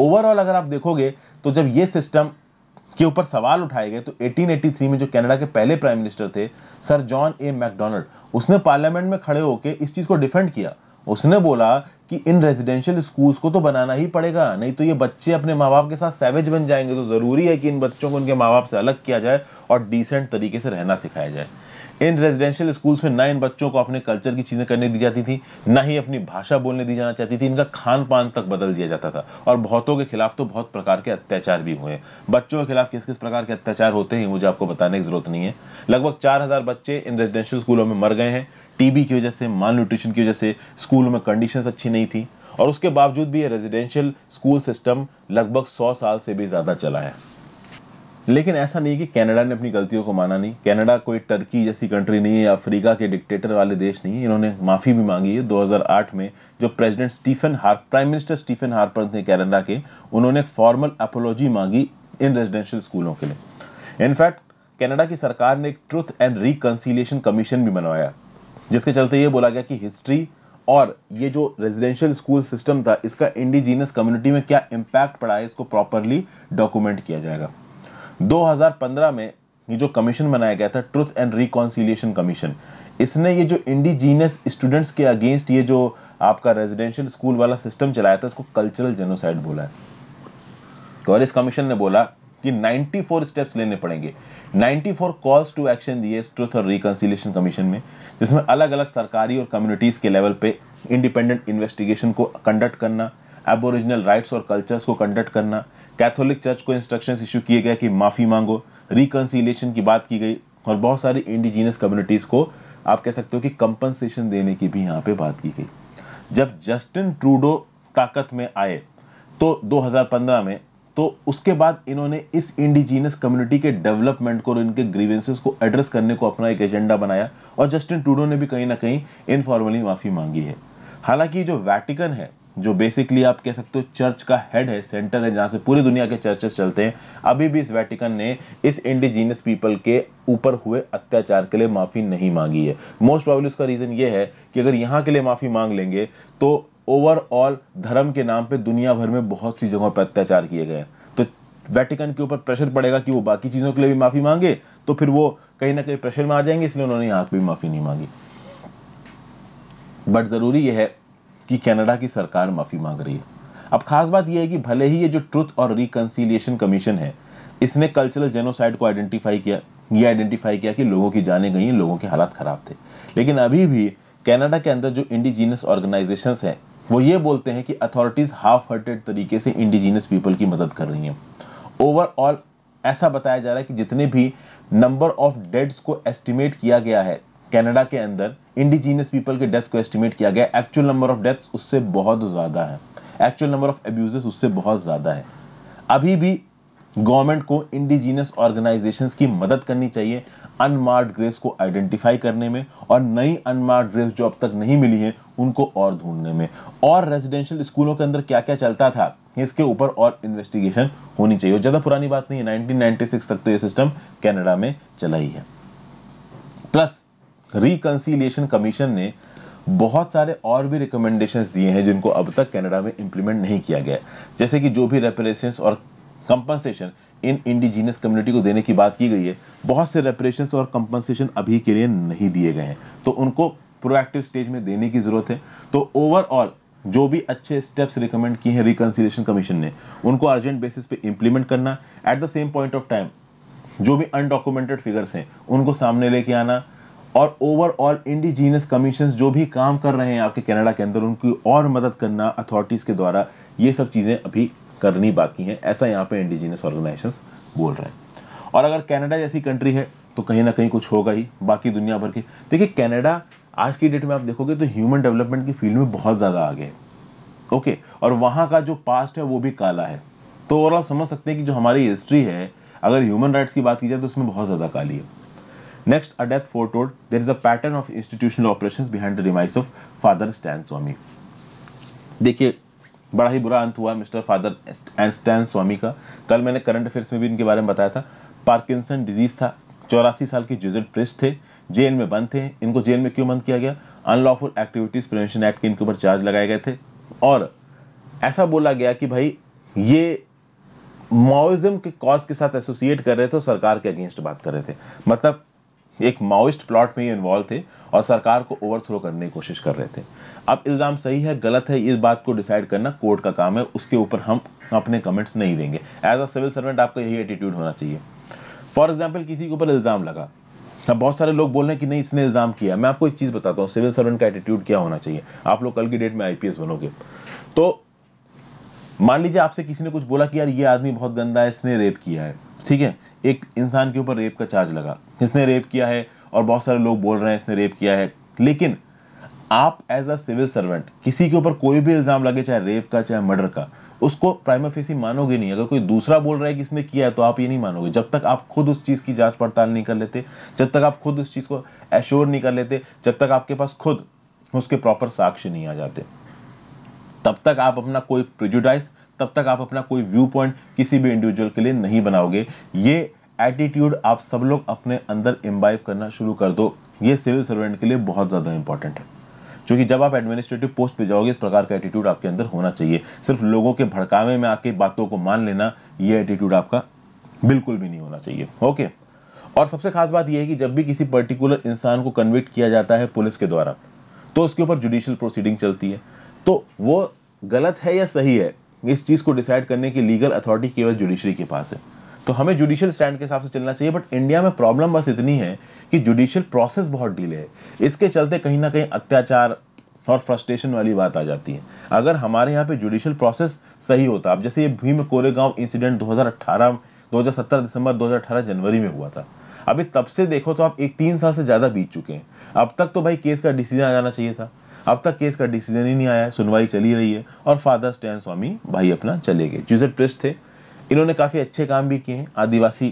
ओवरऑल अगर आप देखोगे तो जब ये सिस्टम के ऊपर सवाल उठाए गए तो 1883 में जो कनाडा के पहले प्राइम मिनिस्टर थे सर जॉन ए मैकडोनल्ड उसने पार्लियामेंट में खड़े होकर इस चीज़ को डिफेंड किया उसने बोला कि इन रेजिडेंशियल स्कूल्स को तो बनाना ही पड़ेगा नहीं तो ये बच्चे अपने माँ बाप के साथ सैवेज बन जाएंगे तो ज़रूरी है कि इन बच्चों को उनके माँ बाप से अलग किया जाए और डिसेंट तरीके से रहना सिखाया जाए इन रेजिडेंशियल स्कूल्स में ना इन बच्चों को अपने कल्चर की चीज़ें करने दी जाती थी ना ही अपनी भाषा बोलने दी जाना चाहती थी इनका खान पान तक बदल दिया जाता था और बहुतों के खिलाफ तो बहुत प्रकार के अत्याचार भी हुए बच्चों के खिलाफ किस किस प्रकार के अत्याचार होते हैं मुझे आपको बताने की जरूरत नहीं है लगभग चार बच्चे इन रेजिडेंशियल स्कूलों में मर गए हैं टीबी की वजह से माल न्यूट्रिशन की वजह से स्कूल में कंडीशंस अच्छी नहीं थी और उसके बावजूद भी ये रेजिडेंशियल स्कूल सिस्टम लगभग सौ साल से भी ज़्यादा चला है लेकिन ऐसा नहीं कि कनाडा ने अपनी गलतियों को माना नहीं कनाडा कोई टर्की जैसी कंट्री नहीं है अफ्रीका के डिक्टेटर वाले देश नहीं है इन्होंने माफ़ी भी मांगी है 2008 में जो प्रेसिडेंट स्टीफन हार प्राइम मिनिस्टर स्टीफन हार्पर थे कनाडा के उन्होंने एक फॉर्मल अपोलॉजी मांगी इन रेजिडेंशियल स्कूलों के लिए इनफैक्ट कनाडा की सरकार ने एक ट्रुथ एंड रिकन्सिलेशन कमीशन भी बनवाया जिसके चलते ये बोला गया कि हिस्ट्री और ये जो रेजिडेंशियल स्कूल सिस्टम था इसका इंडिजीनियस कम्युनिटी में क्या इम्पैक्ट पड़ा है इसको प्रॉपरली डॉक्यूमेंट किया जाएगा 2015 में ये जो कमीशन बनाया गया था ट्रुथ एंड रिकॉन्सिलियशन कमीशन इसने ये जो इंडिजीनियस स्टूडेंट्स के अगेंस्ट ये जो आपका रेजिडेंशियल स्कूल वाला सिस्टम चलाया था इसको कल्चरल जेनोसाइड बोला है और इस कमीशन ने बोला कि 94 स्टेप्स लेने पड़ेंगे 94 कॉल्स टू एक्शन दिए ट्रुथ और रिकन्सिलेशन कमीशन में जिसमें अलग अलग सरकारी और कम्युनिटीज़ के लेवल पे इंडिपेंडेंट इन्वेस्टिगेशन को कंडक्ट करना एबोरिजिनल राइट्स और कल्चर्स को कंडक्ट करना कैथोलिक चर्च को इंस्ट्रक्शंस इशू किए गए कि माफ़ी मांगो रिकन्सिलेशन की बात की गई और बहुत सारी इंडिजीनियस कम्युनिटीज़ को आप कह सकते हो कि कंपनसेशन देने की भी यहाँ पे बात की गई जब जस्टिन ट्रूडो ताकत में आए तो 2015 में तो उसके बाद इन्होंने इस इंडिजीनियस कम्युनिटी के डेवलपमेंट को और इनके ग्रीवेंसेस को एड्रेस करने को अपना एक एजेंडा बनाया और जस्टिन टूडो ने भी कहीं ना कहीं इनफॉर्मली माफ़ी मांगी है हालांकि जो वैटिकन है जो बेसिकली आप कह सकते हो चर्च का हेड है सेंटर है जहां से पूरी दुनिया के चर्चेस चलते हैं अभी भी इस वैटिकन ने इस इंडिजीनियस पीपल के ऊपर हुए अत्याचार के लिए माफ़ी नहीं मांगी है मोस्ट प्रॉब्लम उसका रीज़न ये है कि अगर यहाँ के लिए माफ़ी मांग लेंगे तो ओवरऑल धर्म के नाम पे दुनिया भर में बहुत सी जगहों पर अत्याचार किए गए तो वेटिकन के ऊपर प्रेशर पड़ेगा कि वो बाकी चीज़ों के लिए भी माफ़ी मांगे तो फिर वो कहीं ना कहीं प्रेशर में आ जाएंगे इसलिए उन्होंने यहाँ पर भी माफ़ी नहीं मांगी बट ज़रूरी यह है कि कनाडा की सरकार माफ़ी मांग रही है अब खास बात यह है कि भले ही ये जो ट्रुथ और रिकनसिलियेशन कमीशन है इसने कल्चरल जेनोसाइड को आइडेंटिफाई किया ये आइडेंटिफाई किया कि लोगों की जाने गई लोगों के हालात ख़राब थे लेकिन अभी भी कनाडा के अंदर जो इंडिजीनियस ऑर्गेनाइजेशंस हैं वो ये बोलते हैं कि अथॉरिटीज़ हाफ हर्टेड तरीके से इंडिजीनियस पीपल की मदद कर रही हैं ओवरऑल ऐसा बताया जा रहा है कि जितने भी नंबर ऑफ डेड्स को एस्टिमेट किया गया है कनाडा के अंदर इंडिजीनियस पीपल के डेथ को एस्टिमेट किया गया एक्चुअल नंबर ऑफ डेथ्स उससे बहुत ज़्यादा है एक्चुअल नंबर ऑफ एब्यूज उससे बहुत ज़्यादा है अभी भी गवर्नमेंट को इंडिजीनियस ऑर्गेनाइजेशन की मदद करनी चाहिए अनमार्ड ग्रेस को आइडेंटिफाई करने में और नई अनमार्ड ग्रेस जो अब तक नहीं मिली है उनको और ढूंढने में और रेजिडेंशियल स्कूलों के अंदर क्या क्या चलता था इसके ऊपर और इन्वेस्टिगेशन होनी चाहिए ज़्यादा पुरानी बात नहीं है 1996 तक तो ये सिस्टम कैनेडा में चला ही है प्लस रिकन्सिलियशन कमीशन ने बहुत सारे और भी रिकमेंडेशंस दिए हैं जिनको अब तक कनाडा में इंप्लीमेंट नहीं किया गया जैसे कि जो भी रेपरेशन और कंपनसेशन इन इंडिजीनियस कम्युनिटी को देने की बात की गई है बहुत से रेपरेशन और कंपनसेशन अभी के लिए नहीं दिए गए हैं तो उनको प्रोएक्टिव स्टेज में देने की ज़रूरत है तो ओवरऑल जो भी अच्छे स्टेप्स रिकमेंड किए हैं रिकन्सिलेशन कमीशन ने उनको अर्जेंट बेसिस पे इंप्लीमेंट करना at the same point of time जो भी अनडॉक्यूमेंटेड फिगर्स हैं उनको सामने लेके आना और ओवरऑल इंडिजीनियस कमीशन जो भी काम कर रहे हैं आपके कनाडा के अंदर उनकी और मदद करना अथॉरिटीज़ के द्वारा ये सब चीज़ें अभी करनी बाकी है ऐसा यहाँ पे इंडिजिनियस ऑर्गेनाइजेशन बोल रहे हैं और अगर कनाडा जैसी कंट्री है तो कहीं ना कहीं कुछ होगा ही बाकी दुनिया भर की देखिए कनाडा आज की डेट में आप देखोगे तो ह्यूमन डेवलपमेंट की फील्ड में बहुत ज़्यादा आगे है ओके और वहाँ का जो पास्ट है वो भी काला है तो ओवरऑल समझ सकते हैं कि जो हमारी हिस्ट्री है अगर ह्यूमन राइट्स की बात की जाए तो उसमें बहुत ज़्यादा काली है next a death foretold there is a pattern of institutional operation behind the demise of father Stan Swamy देखिए बड़ा ही बुरा अंत हुआ मिस्टर फादर एंड स्वामी का कल मैंने करंट अफेयर्स में भी इनके बारे में बताया था पार्किंसन डिजीज़ था चौरासी साल के जुजेट प्रेस थे जेल में बंद थे इनको जेल में क्यों बंद किया गया अनलॉफुल एक्टिविटीज़ प्रिवेंशन एक्ट के इनके ऊपर चार्ज लगाए गए थे और ऐसा बोला गया कि भाई ये माओइज़म के कॉज के साथ एसोसिएट कर रहे थे और सरकार के अगेंस्ट बात कर रहे थे मतलब एक माओइस्ट प्लॉट में ये इन्वॉल्व थे और सरकार को ओवरथ्रो करने की कोशिश कर रहे थे अब इल्ज़ाम सही है गलत है इस बात को डिसाइड करना कोर्ट का काम है उसके ऊपर हम अपने कमेंट्स नहीं देंगे एज अ सिविल सर्वेंट आपका यही एटीट्यूड होना चाहिए फॉर एग्जाम्पल किसी के ऊपर इल्ज़ाम लगा अब बहुत सारे लोग बोल रहे हैं कि नहीं इसने इल्ज़ाम किया मैं आपको एक चीज़ बताता हूँ सिविल सर्वेंट का एटीट्यूड क्या होना चाहिए आप लोग कल की डेट में आई बनोगे तो मान लीजिए आपसे किसी ने कुछ बोला कि यार ये आदमी बहुत गंदा है इसने रेप किया है ठीक है एक इंसान के ऊपर रेप का चार्ज लगा किसने रेप किया है और बहुत सारे लोग बोल रहे हैं इसने रेप किया है लेकिन आप एज अ सिविल सर्वेंट किसी के ऊपर कोई भी इल्ज़ाम लगे चाहे रेप का चाहे मर्डर का उसको प्राइम फेसी मानोगे नहीं अगर कोई दूसरा बोल रहा है कि इसने किया है तो आप ये नहीं मानोगे जब तक आप खुद उस चीज़ की जांच पड़ताल नहीं कर लेते जब तक आप खुद उस चीज़ को एश्योर नहीं कर लेते जब तक आपके पास खुद उसके प्रॉपर साक्ष्य नहीं आ जाते तब तक आप अपना कोई प्रिजुडाइज तब तक आप अपना कोई व्यू पॉइंट किसी भी इंडिविजुअल के लिए नहीं बनाओगे ये एटीट्यूड आप सब लोग अपने अंदर इम्बाइव करना शुरू कर दो ये सिविल सर्वेंट के लिए बहुत ज़्यादा इंपॉर्टेंट है क्योंकि जब आप एडमिनिस्ट्रेटिव पोस्ट पे जाओगे इस प्रकार का एटीट्यूड आपके अंदर होना चाहिए सिर्फ लोगों के भड़कावे में आके बातों को मान लेना ये एटीट्यूड आपका बिल्कुल भी नहीं होना चाहिए ओके और सबसे खास बात यह है कि जब भी किसी पर्टिकुलर इंसान को कन्विक्ट किया जाता है पुलिस के द्वारा तो उसके ऊपर जुडिशियल प्रोसीडिंग चलती है तो वो गलत है या सही है इस चीज़ को डिसाइड करने की लीगल अथॉरिटी केवल जुडिशरी के पास है तो हमें जुडिशियल स्टैंड के हिसाब से चलना चाहिए बट इंडिया में प्रॉब्लम बस इतनी है कि जुडिशियल प्रोसेस बहुत डीले है इसके चलते कहीं ना कहीं अत्याचार और फ्रस्ट्रेशन वाली बात आ जाती है अगर हमारे यहाँ पे जुडिशियल प्रोसेस सही होता अब जैसे ये भीम कोरेगांव इंसिडेंट 2018 2017 दिसंबर 2018 जनवरी में हुआ था अभी तब से देखो तो आप एक तीन साल से ज़्यादा बीत चुके हैं अब तक तो भाई केस का डिसीजन आ जाना चाहिए था अब तक केस का डिसीजन ही नहीं आया सुनवाई चली रही है और फादर स्टैन स्वामी भाई अपना चले गए चूजेड प्रेस थे इन्होंने काफ़ी अच्छे काम भी किए हैं आदिवासी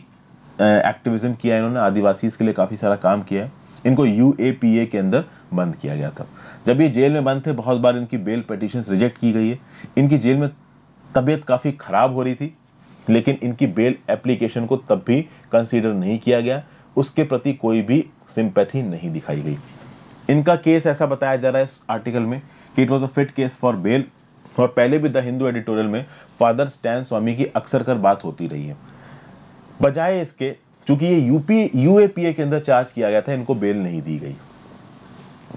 एक्टिविज्म किया इन्होंने आदिवासी के लिए काफ़ी सारा काम किया है इनको यू के अंदर बंद किया गया था जब ये जेल में बंद थे बहुत बार इनकी बेल पटिशन रिजेक्ट की गई है इनकी जेल में तबीयत काफ़ी ख़राब हो रही थी लेकिन इनकी बेल एप्लीकेशन को तब भी कंसीडर नहीं किया गया उसके प्रति कोई भी सिंपैथी नहीं दिखाई गई इनका केस ऐसा बताया जा रहा है इस आर्टिकल में कि it was a fit case for bail और पहले भी द हिंदू एडिटोरियल में फादर स्टैन स्वामी की अक्सर कर बात होती रही है बजाय इसके चूंकि ये यूपी यूएपीए के अंदर चार्ज किया गया था इनको बेल नहीं दी गई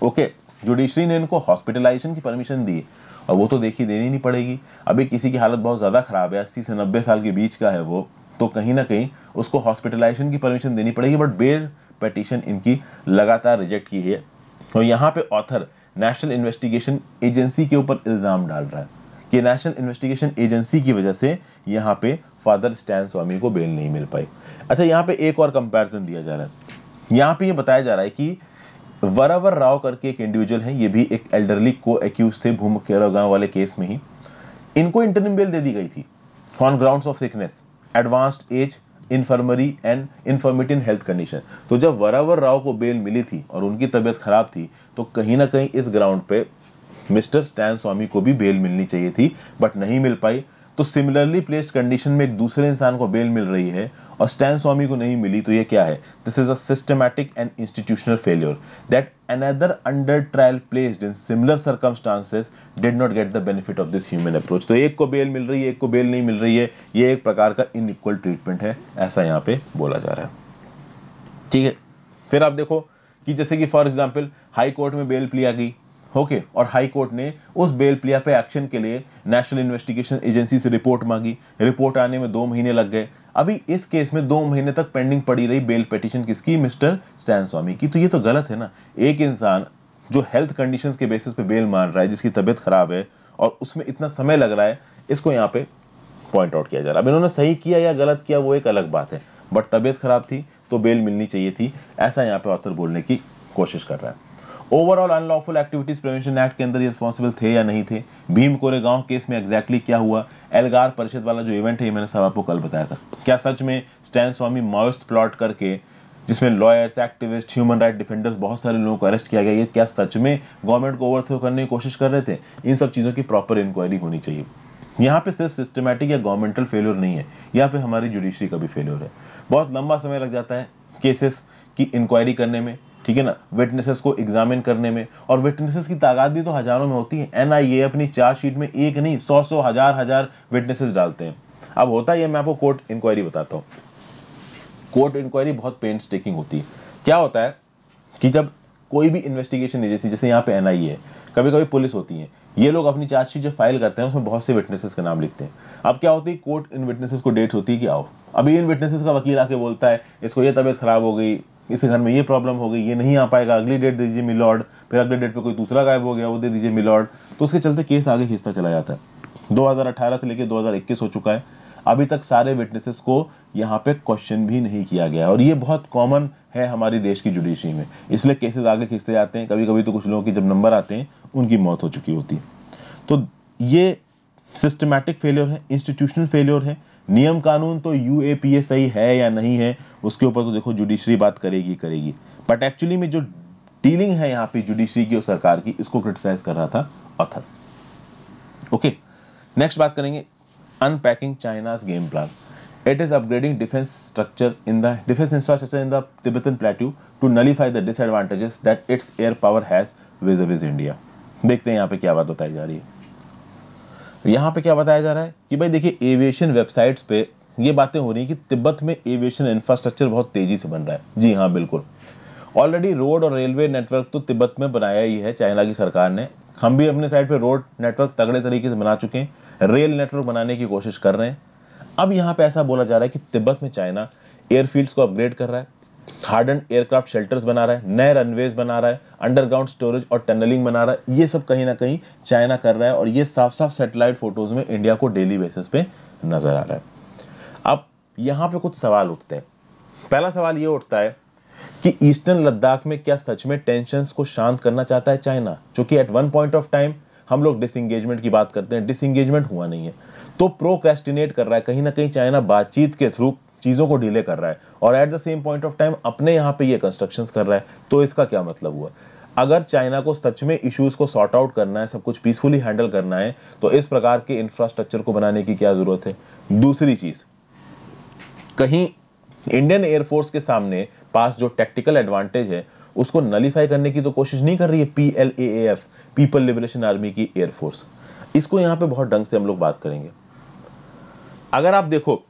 ओके जुडिशरी ने इनको हॉस्पिटलाइजेशन की परमिशन दी और वो तो देखी देनी नहीं पड़ेगी अभी किसी की हालत बहुत ज़्यादा ख़राब है अस्सी से नब्बे साल के बीच का है वो तो कहीं ना कहीं उसको हॉस्पिटलाइजेशन की परमिशन देनी पड़ेगी बट बेल पटिशन इनकी लगातार रिजेक्ट की है और तो यहाँ पे ऑथर नेशनल इन्वेस्टिगेशन एजेंसी के ऊपर इल्ज़ाम डाल रहा है कि नेशनल इन्वेस्टिगेशन एजेंसी की वजह से यहाँ पे फादर स्टैन स्वामी को बेल नहीं मिल पाई अच्छा यहाँ पे एक और कंपैरिजन दिया जा रहा है यहाँ पे ये यह बताया जा रहा है कि वरावर राव करके एक इंडिविजुअल है ये भी एक एल्डरली को एक्यूज थे भूमकेरा गांव वाले केस में ही इनको इंटरनिम बेल दे दी गई थी on ground of sickness advanced age infirmary and infirmity health condition तो जब वरावर राव को बेल मिली थी और उनकी तबीयत खराब थी तो कहीं ना कहीं इस ग्राउंड पे मिस्टर स्टैन स्वामी को भी बेल मिलनी चाहिए थी बट नहीं मिल पाई तो सिमिलरली प्लेस्ड कंडीशन में एक दूसरे इंसान को बेल मिल रही है और स्टैन स्वामी को नहीं मिली तो ये क्या है this is a systematic and institutional failure that another under trial placed in similar circumstances did not get the benefit of this human approach तो एक को बेल मिल रही है एक को बेल नहीं मिल रही है ये एक प्रकार का इन ट्रीटमेंट है ऐसा यहाँ पे बोला जा रहा है ठीक है फिर आप देखो कि जैसे कि फॉर एग्जाम्पल हाई कोर्ट में बेल प्ली आ गई ओके okay, और हाई कोर्ट ने उस बेल प्लिया पे एक्शन के लिए नेशनल इन्वेस्टिगेशन एजेंसी से रिपोर्ट मांगी रिपोर्ट आने में दो महीने लग गए अभी इस केस में दो महीने तक पेंडिंग पड़ी रही बेल पिटिशन किसकी मिस्टर स्टैन स्वामी की तो ये तो गलत है ना एक इंसान जो हेल्थ कंडीशंस के बेसिस पे बेल मार रहा है जिसकी तबीयत खराब है और उसमें इतना समय लग रहा है इसको यहाँ पे पॉइंट आउट किया जा रहा है अब इन्होंने सही किया या गलत किया वो एक अलग बात है बट तबीयत खराब थी तो बेल मिलनी चाहिए थी ऐसा यहाँ पे ऑथर बोलने की कोशिश कर रहा है overall unlawful activities prevention act के अंदर ये रिस्पॉन्सिबल थे या नहीं थे भीम कोरेगांव केस में एक्जैक्टली exactly क्या हुआ एलगार परिषद वाला जो इवेंट है मैंने सब आपको कल बताया था क्या सच में स्टैन स्वामी मॉयस्त प्लॉट करके जिसमें lawyers activist human right defenders बहुत सारे लोगों को अरेस्ट किया गया ये क्या सच में गवर्नमेंट को ओवरथ्रो करने की कोशिश कर रहे थे इन सब चीज़ों की प्रॉपर इंक्वायरी होनी चाहिए यहाँ पे सिर्फ सिस्टमैटिक या गवर्नमेंटल फेलियर नहीं है यहाँ पे हमारी जुडिशरी का भी फेलियर है बहुत लंबा समय लग जाता है केसेस की इंक्वायरी करने में ठीक है ना विटनेसेस को एग्जामिन करने में और विटनेसेस की तादाद भी तो हजारों में होती है एनआईए अपनी चार्ज शीट में एक नहीं सौ सौ हजार हजार विटनेसेस डालते हैं अब होता है मैं आपको कोर्ट इंक्वायरी बताता हूँ कोर्ट इंक्वायरी बहुत पेन स्टेकिंग होती है क्या होता है कि जब कोई भी इन्वेस्टिगेशन एजेंसी जैसे यहाँ पे एन है कभी कभी पुलिस होती है ये लोग अपनी चार्जशीट जो फाइल करते हैं उसमें बहुत से विटनेसेस का नाम लिखते हैं अब क्या होती है कोर्ट इन विटनेसेस को डेट होती है कि आओ अभी इन विटनेसेस का वकील आके बोलता है इसको ये तबीयत खराब हो गई इसके घर में ये प्रॉब्लम हो गई ये नहीं आ पाएगा अगली डेट दे दीजिए मिलॉर्ड फिर अगले डेट पे कोई दूसरा गायब हो गया वो दे दीजिए मिलॉर्ड तो उसके चलते केस आगे खींचता चला जाता है 2018 से लेकर 2021 हो चुका है अभी तक सारे विटनेसेस को यहाँ पे क्वेश्चन भी नहीं किया गया और ये बहुत कॉमन है हमारे देश की जुडिशरी में इसलिए केसेस आगे खींचते जाते हैं कभी कभी तो कुछ लोगों के जब नंबर आते हैं उनकी मौत हो चुकी होती है तो ये सिस्टमैटिक फेलियर है इंस्टीट्यूशनल फेलियर है नियम कानून तो यू सही है या नहीं है उसके ऊपर तो देखो जुडिशरी बात करेगी करेगी बट एक्चुअली में जो डीलिंग है यहाँ पे जुडिशरी की और सरकार की इसको क्रिटिसाइज कर रहा था ऑथर ओके नेक्स्ट बात करेंगे unpacking China's game plan it is upgrading defence structure in the defence infrastructure in the plateau to nullify the disadvantages that its air power has vis India देखते हैं यहाँ पे क्या बात बताई जा रही है यहाँ पे क्या बताया जा रहा है कि भाई देखिए एविएशन वेबसाइट्स पे ये बातें हो रही हैं कि तिब्बत में एविएशन इंफ्रास्ट्रक्चर बहुत तेज़ी से बन रहा है जी हाँ बिल्कुल ऑलरेडी रोड और रेलवे नेटवर्क तो तिब्बत में बनाया ही है चाइना की सरकार ने हम भी अपने साइड पे रोड नेटवर्क तगड़े तरीके से बना चुके हैं रेल नेटवर्क बनाने की कोशिश कर रहे हैं अब यहाँ पे ऐसा बोला जा रहा है कि तिब्बत में चाइना एयरफील्ड्स को अपग्रेड कर रहा है हार्डन एयरक्राफ्ट शेल्टर्स बना रहा है नए रनवेज बना रहा है अंडरग्राउंड स्टोरेज और टनलिंग बना रहा है ये सब कहीं ना कहीं चाइना कर रहा है और ये साफ साफ सेटेलाइट फोटोज में इंडिया को डेली बेसिस पे नजर आ रहा है अब यहाँ पे कुछ सवाल उठते हैं पहला सवाल ये उठता है कि ईस्टर्न लद्दाख में क्या सच में टेंशन को शांत करना चाहता है चाइना चूंकि at one point of time हम लोग डिसंगेजमेंट की बात करते हैं डिसंगेजमेंट हुआ नहीं है तो प्रोक्रेस्टिनेट कर रहा है कहीं ना कहीं चाइना बातचीत के थ्रू चीज़ों को डिले कर रहा है और at the same point of time अपने यहाँ पे ये कंस्ट्रक्शन कर रहा है तो इसका क्या मतलब हुआ अगर चाइना को सच में इश्यूज को सॉर्ट आउट करना है सब कुछ पीसफुली हैंडल करना है तो इस प्रकार के इंफ्रास्ट्रक्चर को बनाने की क्या ज़रूरत है दूसरी चीज़ कहीं इंडियन एयरफोर्स के सामने पास जो टेक्टिकल एडवांटेज है उसको नलीफाई करने की तो कोशिश नहीं कर रही है P L A F people liberation army की एयरफोर्स इसको यहां पे बहुत ढंग से हम लोग बात करेंगे अगर आप देखो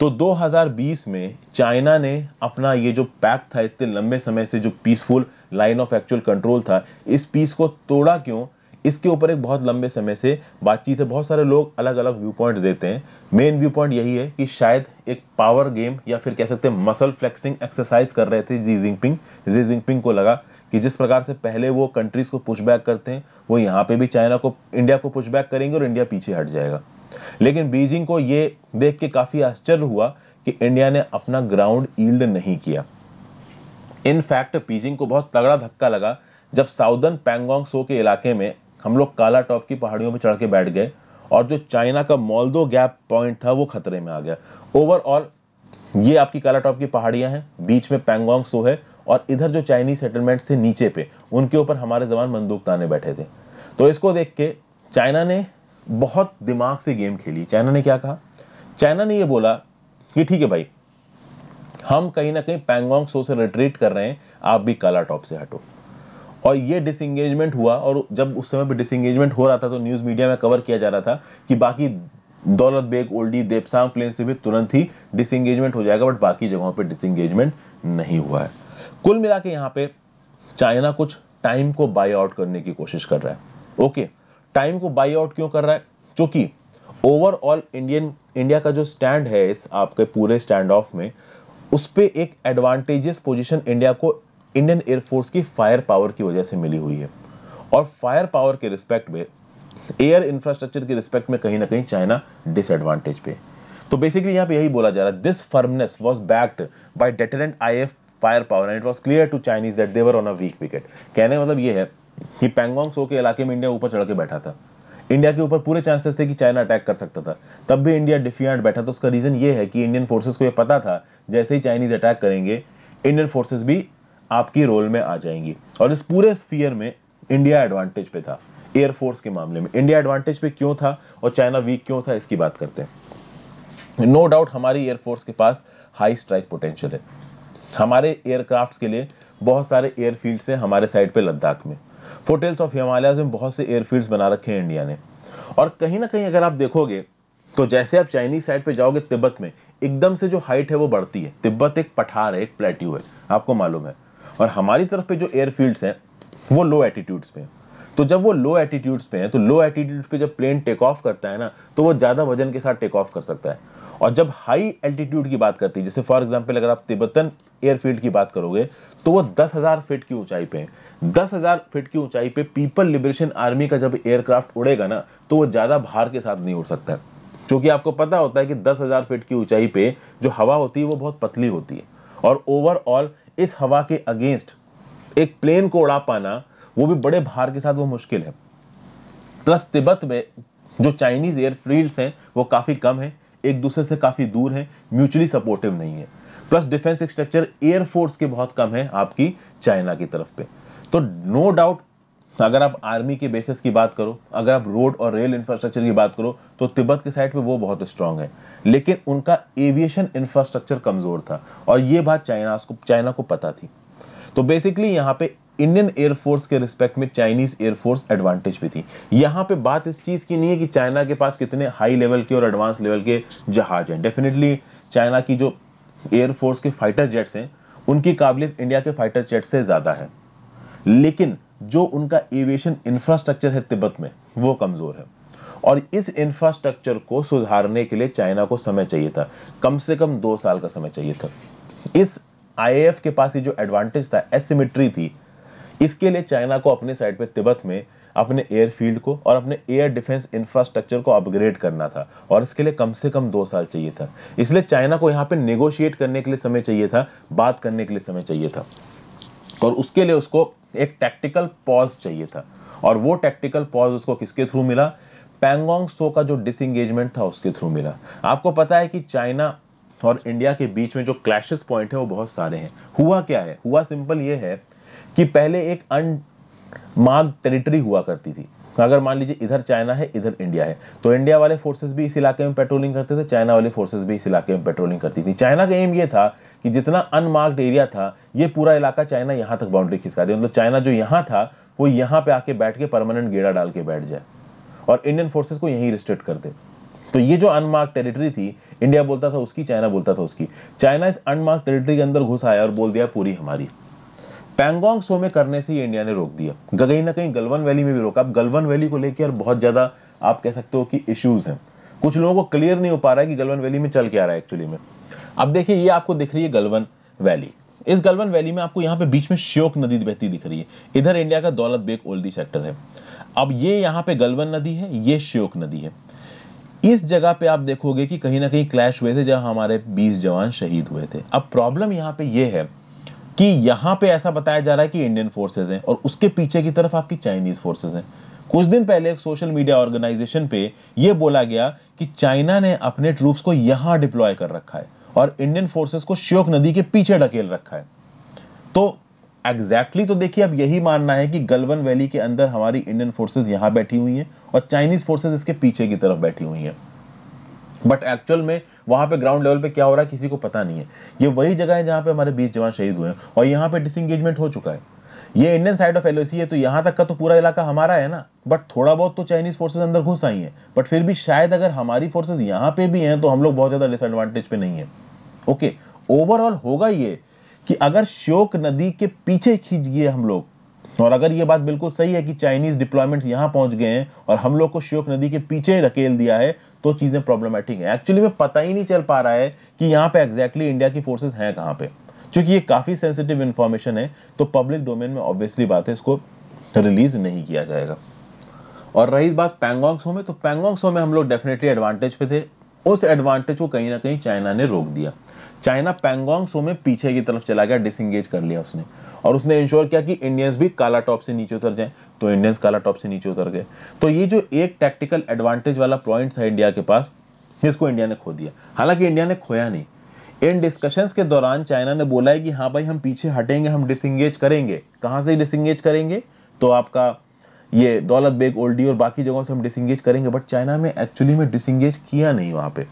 तो 2020 में चाइना ने अपना ये जो पैक था इतने लंबे समय से जो peaceful line of actual control था इस पीस को तोड़ा क्यों इसके ऊपर एक बहुत लंबे समय से बातचीत है बहुत सारे लोग अलग अलग व्यू पॉइंट देते हैं मेन व्यू पॉइंट यही है कि शायद एक पावर गेम या फिर कह सकते हैं मसल फ्लेक्सिंग एक्सरसाइज कर रहे थे जी जिंगपिंग जी जिंगपिंग को लगा कि जिस प्रकार से पहले वो कंट्रीज़ को पुशबैक करते हैं वो यहाँ पे भी चाइना को इंडिया को पुशबैक करेंगे और इंडिया पीछे हट जाएगा लेकिन बीजिंग को ये देख के काफ़ी आश्चर्य हुआ कि इंडिया ने अपना ग्राउंड ईल्ड नहीं किया इनफैक्ट बीजिंग को बहुत तगड़ा धक्का लगा जब साउदर्न पैंगोंग सो के इलाके में हम लोग काला टॉप की पहाड़ियों पर चढ़ के बैठ गए और जो चाइना का मोलदो गैप पॉइंट था वो खतरे में आ गया ओवरऑल ये आपकी काला टॉप की पहाड़ियां हैं बीच में पैंगोंग सो है और इधर जो चाइनीज सेटलमेंट्स थे नीचे पे उनके ऊपर हमारे जवान बंदूक ताने बैठे थे तो इसको देख के चाइना ने बहुत दिमाग से गेम खेली चाइना ने क्या कहा चाइना ने ये बोला कि ठीक है भाई हम कहीं ना कहीं पैंगोंग सो से रिट्रीट कर रहे हैं आप भी काला टॉप से हटो और ये डिसंगेजमेंट हुआ और जब उस समय पर डिसंगेजमेंट हो रहा था तो न्यूज़ मीडिया में कवर किया जा रहा था कि बाकी दौलत बेग ओल्डी देवसांग प्लेन से भी तुरंत ही डिसंगेजमेंट हो जाएगा बट बाकी जगहों पर डिसंगेजमेंट नहीं हुआ है कुल मिला के यहां पर चाइना कुछ टाइम को बाई आउट करने की कोशिश कर रहा है ओके टाइम को बाई आउट क्यों कर रहा है क्योंकि ओवरऑल इंडियन इंडिया का जो स्टैंड है इस आपके पूरे स्टैंड ऑफ में उस पर एक एडवांटेजियस पोजीशन इंडिया को इंडियन एयरफोर्स की फायर पावर की वजह से मिली हुई है और फायर पावर के रिस्पेक्ट में एयर इंफ्रास्ट्रक्चर के रिस्पेक्ट में कहीं ना कहीं चाइना डिसएडवांटेज पे तो बेसिकली यहां पे यही बोला जा रहा है this firmness was backed by deterrent I F fire power and it was clear to Chinese that they were on a weak wicket कहने का मतलब ये है कि पैंगोंग सो के इलाके में इंडिया ऊपर चढ़ के बैठा था इंडिया के ऊपर पूरे चांसेस थे कि चाइना अटैक कर सकता था तब भी इंडिया डिफियांट बैठा तो उसका रीज़न ये है कि इंडियन फोर्सेज को यह पता था जैसे ही चाइनीज अटैक करेंगे इंडियन फोर्सेज भी आपकी रोल में आ जाएंगी और इस पूरे स्फीयर में इंडिया एडवांटेज पे था एयरफोर्स के मामले में इंडिया एडवांटेज पे क्यों था और चाइना वीक क्यों था इसकी बात करते हैं नो no डाउट हमारी एयरफोर्स के पास हाई स्ट्राइक पोटेंशियल है हमारे एयरक्राफ्ट के लिए बहुत सारे एयरफील्ड्स हैं हमारे साइड पे लद्दाख में फोटेल्स ऑफ हिमालयाज में बहुत से एयरफील्ड्स बना रखे हैं इंडिया ने और कहीं ना कहीं अगर आप देखोगे तो जैसे आप चाइनीज साइड पे जाओगे तिब्बत में एकदम से जो हाइट है वो बढ़ती है तिब्बत एक पठार है एक प्लेट्यू है आपको मालूम है और हमारी तरफ पे जो एयरफील्ड्स हैं वो लो एटीट्यूड्स पे तो जब वो लो एटीट्यूड्स पे है तो लो एटीट्यूड्स पे जब प्लेन टेक ऑफ करता है ना तो वो ज़्यादा वजन के साथ टेक ऑफ कर सकता है और जब हाई एल्टीट्यूड की बात करती है जैसे फॉर एग्जाम्पल अगर आप तिब्बतन एयरफील्ड की बात करोगे तो वो दस हज़ार फीट की ऊंचाई पे दस हज़ार फीट की ऊंचाई पे पीपल लिबरेशन आर्मी का जब एयरक्राफ्ट उड़ेगा ना तो वो ज़्यादा भार के साथ नहीं उड़ सकता है क्योंकि आपको पता होता है कि दस हज़ार फीट की ऊंचाई पे जो हवा होती है वो बहुत पतली होती है और ओवरऑल इस हवा के अगेंस्ट एक प्लेन को उड़ा पाना वो भी बड़े भार के साथ वो मुश्किल है प्लस तिब्बत में जो चाइनीज एयरफील्ड्स हैं वो काफ़ी कम है एक दूसरे से काफ़ी दूर है म्यूचुअली सपोर्टिव नहीं है प्लस डिफेंस स्ट्रक्चर एयरफोर्स के बहुत कम है आपकी चाइना की तरफ पे तो नो no डाउट अगर आप आर्मी के बेसिस की बात करो अगर आप रोड और रेल इंफ्रास्ट्रक्चर की बात करो तो तिब्बत के साइड पे वो बहुत स्ट्रांग है लेकिन उनका एविएशन इंफ्रास्ट्रक्चर कमज़ोर था और ये बात चाइना को चाइना को पता थी तो बेसिकली यहाँ पे इंडियन एयरफोर्स के रिस्पेक्ट में चाइनीज एयरफोर्स एडवांटेज भी थी यहां पे बात इस चीज़ की नहीं है कि चाइना के पास कितने हाई लेवल के और एडवांस लेवल के जहाज हैं डेफिनेटली चाइना की जो एयरफोर्स के फाइटर जेट्स हैं उनकी काबिलियत इंडिया के फाइटर जेट से ज़्यादा है लेकिन जो उनका एविएशन इंफ्रास्ट्रक्चर है तिब्बत में वो कमज़ोर है और इस इंफ्रास्ट्रक्चर को सुधारने के लिए चाइना को समय चाहिए था कम से कम दो साल का समय चाहिए था इस आईएएफ के पास ये जो एडवांटेज था एसिमेट्री थी इसके लिए चाइना को अपने साइड पे तिब्बत में अपने एयरफील्ड को और अपने एयर डिफेंस इंफ्रास्ट्रक्चर को अपग्रेड करना था और इसके लिए कम से कम दो साल चाहिए था इसलिए चाइना को यहाँ पे नेगोशिएट करने के लिए समय चाहिए था बात करने के लिए समय चाहिए था और उसके लिए उसको एक टैक्टिकल पॉज चाहिए था और वो टैक्टिकल पॉज उसको किसके थ्रू मिला पैंगोंग सो का जो डिसंगेजमेंट था उसके थ्रू मिला आपको पता है कि चाइना और इंडिया के बीच में जो क्लैशेस पॉइंट है वो बहुत सारे हैं हुआ क्या है हुआ सिंपल ये है कि पहले एक मार्ग टेरिटरी हुआ करती थी अगर मान लीजिए इधर चाइना है इधर इंडिया है तो इंडिया वाले फोर्सेस भी इस इलाके में पेट्रोलिंग करते थे चाइना वाले फोर्सेस भी इस इलाके में पेट्रोलिंग करती थी चाइना का एम ये था कि जितना अनमार्क्ड एरिया था ये पूरा इलाका चाइना यहाँ तक बाउंड्री खिसका दे मतलब चाइना जो यहाँ था वो यहाँ पे आके बैठ के परमानेंट गेड़ा डाल के बैठ जाए और इंडियन फोर्सेज को यहीं रिस्ट्रिक्ट कर दे तो ये जो अनमार्क टेरिटरी थी इंडिया बोलता था उसकी चाइना बोलता था उसकी चाइना इस अनमार्क टेरिटरी के अंदर घुस आया और बोल दिया पूरी हमारी पैंगोंग सो में करने से ही इंडिया ने रोक दिया कहीं ना कहीं गलवन वैली में भी रोका अब गलवन वैली को लेकर बहुत ज़्यादा आप कह सकते हो कि इश्यूज़ हैं कुछ लोगों को क्लियर नहीं हो पा रहा है कि गलवन वैली में चल के आ रहा है एक्चुअली में अब देखिए ये आपको दिख रही है गलवन वैली इस गलवन वैली में आपको यहाँ पे बीच में श्योक नदी बहती दिख रही है इधर इंडिया का दौलत बेग ओल्डी सेक्टर है अब ये यहाँ पे गलवन नदी है ये श्योक नदी है इस जगह पे आप देखोगे कि कहीं ना कहीं क्लैश हुए थे जहां हमारे 20 जवान शहीद हुए थे अब प्रॉब्लम यहाँ पे ये है कि यहां पे ऐसा बताया जा रहा है कि इंडियन फोर्सेज हैं और उसके पीछे की तरफ आपकी चाइनीज फोर्सेज हैं कुछ दिन पहले एक सोशल मीडिया ऑर्गेनाइजेशन पे यह बोला गया कि चाइना ने अपने ट्रूप्स को यहां डिप्लॉय कर रखा है और इंडियन फोर्सेस को श्योक नदी के पीछे ढकेल रखा है तो एग्जैक्टली exactly तो देखिए अब यही मानना है कि गलवन वैली के अंदर हमारी इंडियन फोर्सेज यहां बैठी हुई हैं और चाइनीज फोर्सेज इसके पीछे की तरफ बैठी हुई हैं बट एक्चुअल में वहाँ पे ग्राउंड लेवल पे क्या हो रहा है किसी को पता नहीं है ये वही जगह है जहाँ पे हमारे बीस जवान शहीद हुए हैं और यहाँ पे डिसंगेजमेंट हो चुका है ये इंडियन साइड ऑफ एलओसी है तो यहाँ तक का तो पूरा इलाका हमारा है ना बट थोड़ा बहुत तो चाइनीज फोर्सेज अंदर घुस आई हैं बट फिर भी शायद अगर हमारी फोर्सेज यहाँ पे भी हैं तो हम लोग बहुत ज़्यादा डिसएडवांटेज पे नहीं है ओके ओवरऑल होगा ये कि अगर श्योक नदी के पीछे खींच गए हम लोग और अगर ये बात बिल्कुल सही है कि चाइनीज डिप्लॉयमेंट्स यहाँ पहुंच गए हैं और हम लोग को श्योक नदी के पीछे धकेल दिया है तो चीज़ें प्रॉब्लमेटिक है एक्चुअली में पता ही नहीं चल पा रहा है कि यहाँ पे एक्जैक्टली exactly इंडिया की फोर्सेज हैं कहाँ पे क्योंकि ये काफ़ी सेंसिटिव इन्फॉर्मेशन है तो पब्लिक डोमेन में ऑब्वियसली बात है इसको रिलीज नहीं किया जाएगा और रही बात पैंगोंग सो में तो पैंगोंग सो में हम लोग डेफिनेटली एडवांटेज पे थे उस एडवांटेज को कहीं ना कहीं चाइना ने रोक दिया चाइना पैंगोंग सो में पीछे की तरफ चला गया डिसंगेज कर लिया उसने और उसने इंश्योर किया कि इंडियंस भी काला टॉप से नीचे उतर जाएं तो इंडियंस काला टॉप से नीचे उतर गए तो ये जो एक टैक्टिकल एडवांटेज वाला पॉइंट था इंडिया के पास इसको इंडिया ने खो दिया हालांकि इंडिया ने खोया नहीं इन डिस्कशंस के दौरान चाइना ने बोला है कि हाँ भाई हम पीछे हटेंगे हम डिसंगेज करेंगे कहाँ से डिसंगेज करेंगे तो आपका ये दौलत बेग ओल्डी और बाकी जगहों से हम डिसंगेज करेंगे बट चाइना में एक्चुअली में डिसंगेज किया नहीं वहाँ पे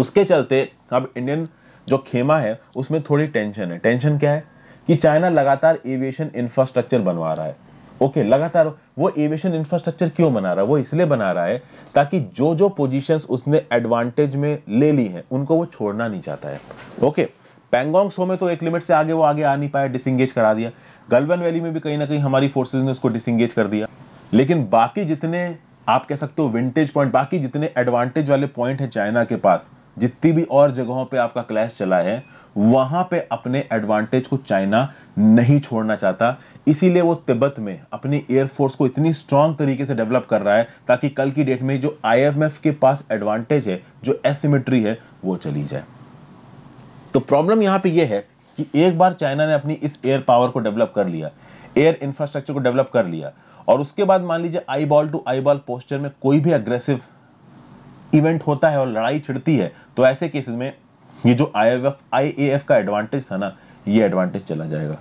उसके चलते अब इंडियन जो खेमा है उसमें थोड़ी टेंशन है टेंशन क्या है कि चाइना लगातार एविएशन इंफ्रास्ट्रक्चर बनवा रहा है ओके okay, लगातार वो एविएशन इंफ्रास्ट्रक्चर क्यों बना रहा है वो इसलिए बना रहा है ताकि जो जो पोजीशंस उसने एडवांटेज में ले ली हैं उनको वो छोड़ना नहीं चाहता है ओके okay, पैंगोंग सो में तो एक लिमिट से आगे वो आगे आ नहीं पाया डिसंगेज करा दिया गलवन वैली में भी कहीं ना कहीं हमारी फोर्सेज ने उसको डिसंगेज कर दिया लेकिन बाकी जितने आप कह सकते हो विंटेज पॉइंट बाकी जितने एडवांटेज वाले पॉइंट हैं चाइना के पास जितनी भी और जगहों पे आपका क्लैश चला है वहां पे अपने एडवांटेज को चाइना नहीं छोड़ना चाहता इसीलिए वो तिब्बत में अपनी एयरफोर्स को इतनी स्ट्रांग तरीके से डेवलप कर रहा है ताकि कल की डेट में जो आईएमएफ के पास एडवांटेज है जो एसिमेट्री है वो चली जाए तो प्रॉब्लम यहां पे ये है कि एक बार चाइना ने अपनी इस एयर पावर को डेवलप कर लिया एयर इंफ्रास्ट्रक्चर को डेवलप कर लिया और उसके बाद मान लीजिए eyeball to eyeball posture में कोई भी अग्रेसिव इवेंट होता है और लड़ाई छिड़ती है तो ऐसे केसेस में ये जो आई एफ का एडवांटेज था ना ये एडवांटेज चला जाएगा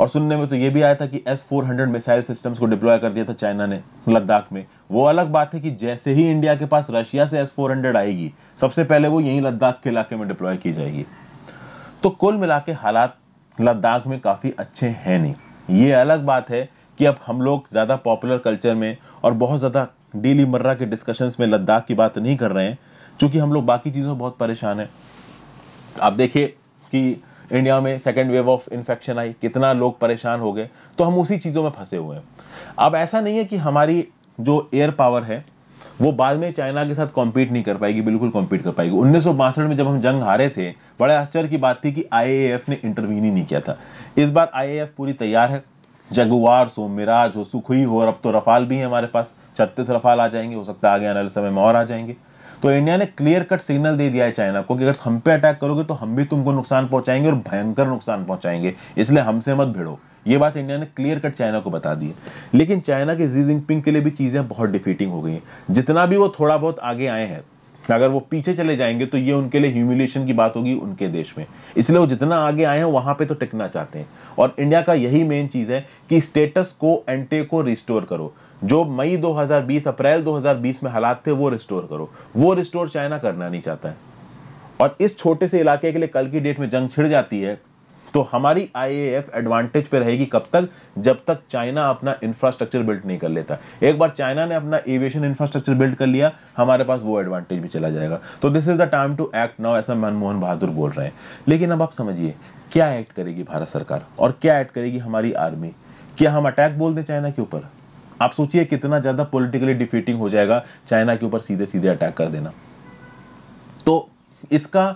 और सुनने में तो ये भी आया था कि S four hundred missile systems को डिप्लॉय कर दिया था चाइना ने लद्दाख में वो अलग बात है कि जैसे ही इंडिया के पास रशिया से एस फोर हंड्रेड आएगी सबसे पहले वो यहीं लद्दाख के इलाके में डिप्लॉय की जाएगी तो कुल मिला के हालात लद्दाख में काफ़ी अच्छे हैं नहीं ये अलग बात है कि अब हम लोग ज़्यादा पॉपुलर कल्चर में और बहुत ज़्यादा डेली मर्रा के डिस्कशंस में लद्दाख की बात नहीं कर रहे हैं चूंकि हम लोग बाकी चीज़ों में बहुत परेशान हैं आप देखिए कि इंडिया में सेकेंड वेव ऑफ इन्फेक्शन आई कितना लोग परेशान हो गए तो हम उसी चीज़ों में फंसे हुए हैं अब ऐसा नहीं है कि हमारी जो एयर पावर है वो बाद में चाइना के साथ कॉम्पीट नहीं कर पाएगी बिल्कुल कॉम्पीट कर पाएगी उन्नीस में जब हम जंग हारे थे बड़े आश्चर्य की बात थी कि आई ने इंटरवीन ही नहीं किया था इस बार आई पूरी तैयार है जगुआर हो मिराज हो सुखुई हो और अब तो रफाल भी है हमारे पास छत्तीस रफाल आ जाएंगे हो सकता है आगे आने वाले समय में और आ जाएंगे तो इंडिया ने क्लियर कट सिग्नल दे दिया है चाइना को कि अगर हम पे अटैक करोगे तो हम भी तुमको नुकसान पहुंचाएंगे और भयंकर नुकसान पहुंचाएंगे इसलिए हमसे मत भिड़ो ये बात इंडिया ने क्लियर कट चाइना को बता दी है लेकिन चाइना के जी जिनपिंग के लिए भी चीज़ें बहुत डिफीटिंग हो गई हैं जितना भी वो थोड़ा बहुत आगे आए हैं अगर वो पीछे चले जाएंगे तो ये उनके लिए ह्यूमिलेशन की बात होगी उनके देश में इसलिए वो जितना आगे आए हैं वहां पे तो टिकना चाहते हैं और इंडिया का यही मेन चीज़ है कि स्टेटस को एंटे को रिस्टोर करो जो मई 2020 अप्रैल 2020 में हालात थे वो रिस्टोर करो वो रिस्टोर चाइना करना नहीं चाहता है और इस छोटे से इलाके के लिए कल की डेट में जंग छिड़ जाती है तो हमारी आईएएफ एडवांटेज पे रहेगी कब तक जब तक चाइना अपना इंफ्रास्ट्रक्चर बिल्ड नहीं कर लेता एक बार चाइना ने अपना एविएशन इंफ्रास्ट्रक्चर बिल्ड कर लिया हमारे पास वो एडवांटेज भी चला जाएगा तो this is the time to act now ऐसा मनमोहन बहादुर बोल रहे हैं लेकिन अब आप समझिए क्या एक्ट करेगी भारत सरकार और क्या एक्ट करेगी हमारी आर्मी क्या हम अटैक बोल दें चाइना के ऊपर आप सोचिए कितना ज़्यादा पॉलिटिकली डिफीटिंग हो जाएगा चाइना के ऊपर सीधे सीधे अटैक कर देना तो इसका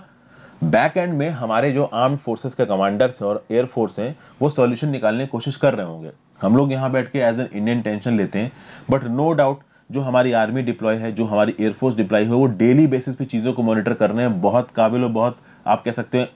बैक एंड में हमारे जो आर्म फोर्सेस के कमांडर्स हैं और एयरफोर्स हैं वो सॉल्यूशन निकालने की कोशिश कर रहे होंगे हम लोग यहाँ बैठ के एज एन इंडियन टेंशन लेते हैं बट नो डाउट जो हमारी आर्मी डिप्लॉय है जो हमारी एयरफोर्स डिप्लॉय है वो डेली बेसिस पे चीज़ों को मॉनिटर कर रहे हैं बहुत काबिल और बहुत आप कह सकते हैं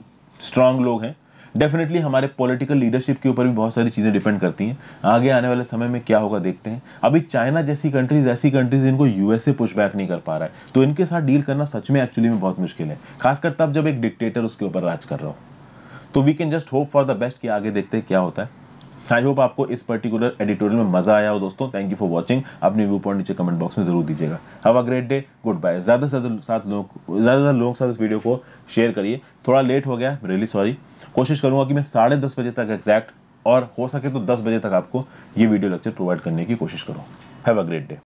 स्ट्रांग लोग हैं डेफिनेटली हमारे पॉलिटिकल लीडरशिप के ऊपर भी बहुत सारी चीज़ें डिपेंड करती हैं आगे आने वाले समय में क्या होगा देखते हैं अभी चाइना जैसी कंट्रीज ऐसी कंट्रीज इनको यूएसए पुशबैक नहीं कर पा रहा है तो इनके साथ डील करना सच में एक्चुअली में बहुत मुश्किल है खासकर तब जब एक डिक्टेटर उसके ऊपर राज कर रहा हो तो we can just hope for the best कि आगे देखते हैं क्या होता है आई होप आपको इस पर्टिकुलर एडिटोरियल में मजा आया हो दोस्तों थैंक यू फॉर वॉचिंग अपने व्यू पॉइंट नीचे कमेंट बॉक्स में जरूर दीजिएगा have a great day goodbye ज़्यादा से ज़्यादा साथ लोग ज़्यादा से लोगों के साथ इस वीडियो को शेयर करिए थोड़ा लेट हो गया रियली सॉरी कोशिश करूंगा कि मैं साढ़े दस बजे तक एग्जैक्ट और हो सके तो दस बजे तक आपको ये वीडियो लेक्चर प्रोवाइड करने की कोशिश करूँ हैव अ ग्रेट डे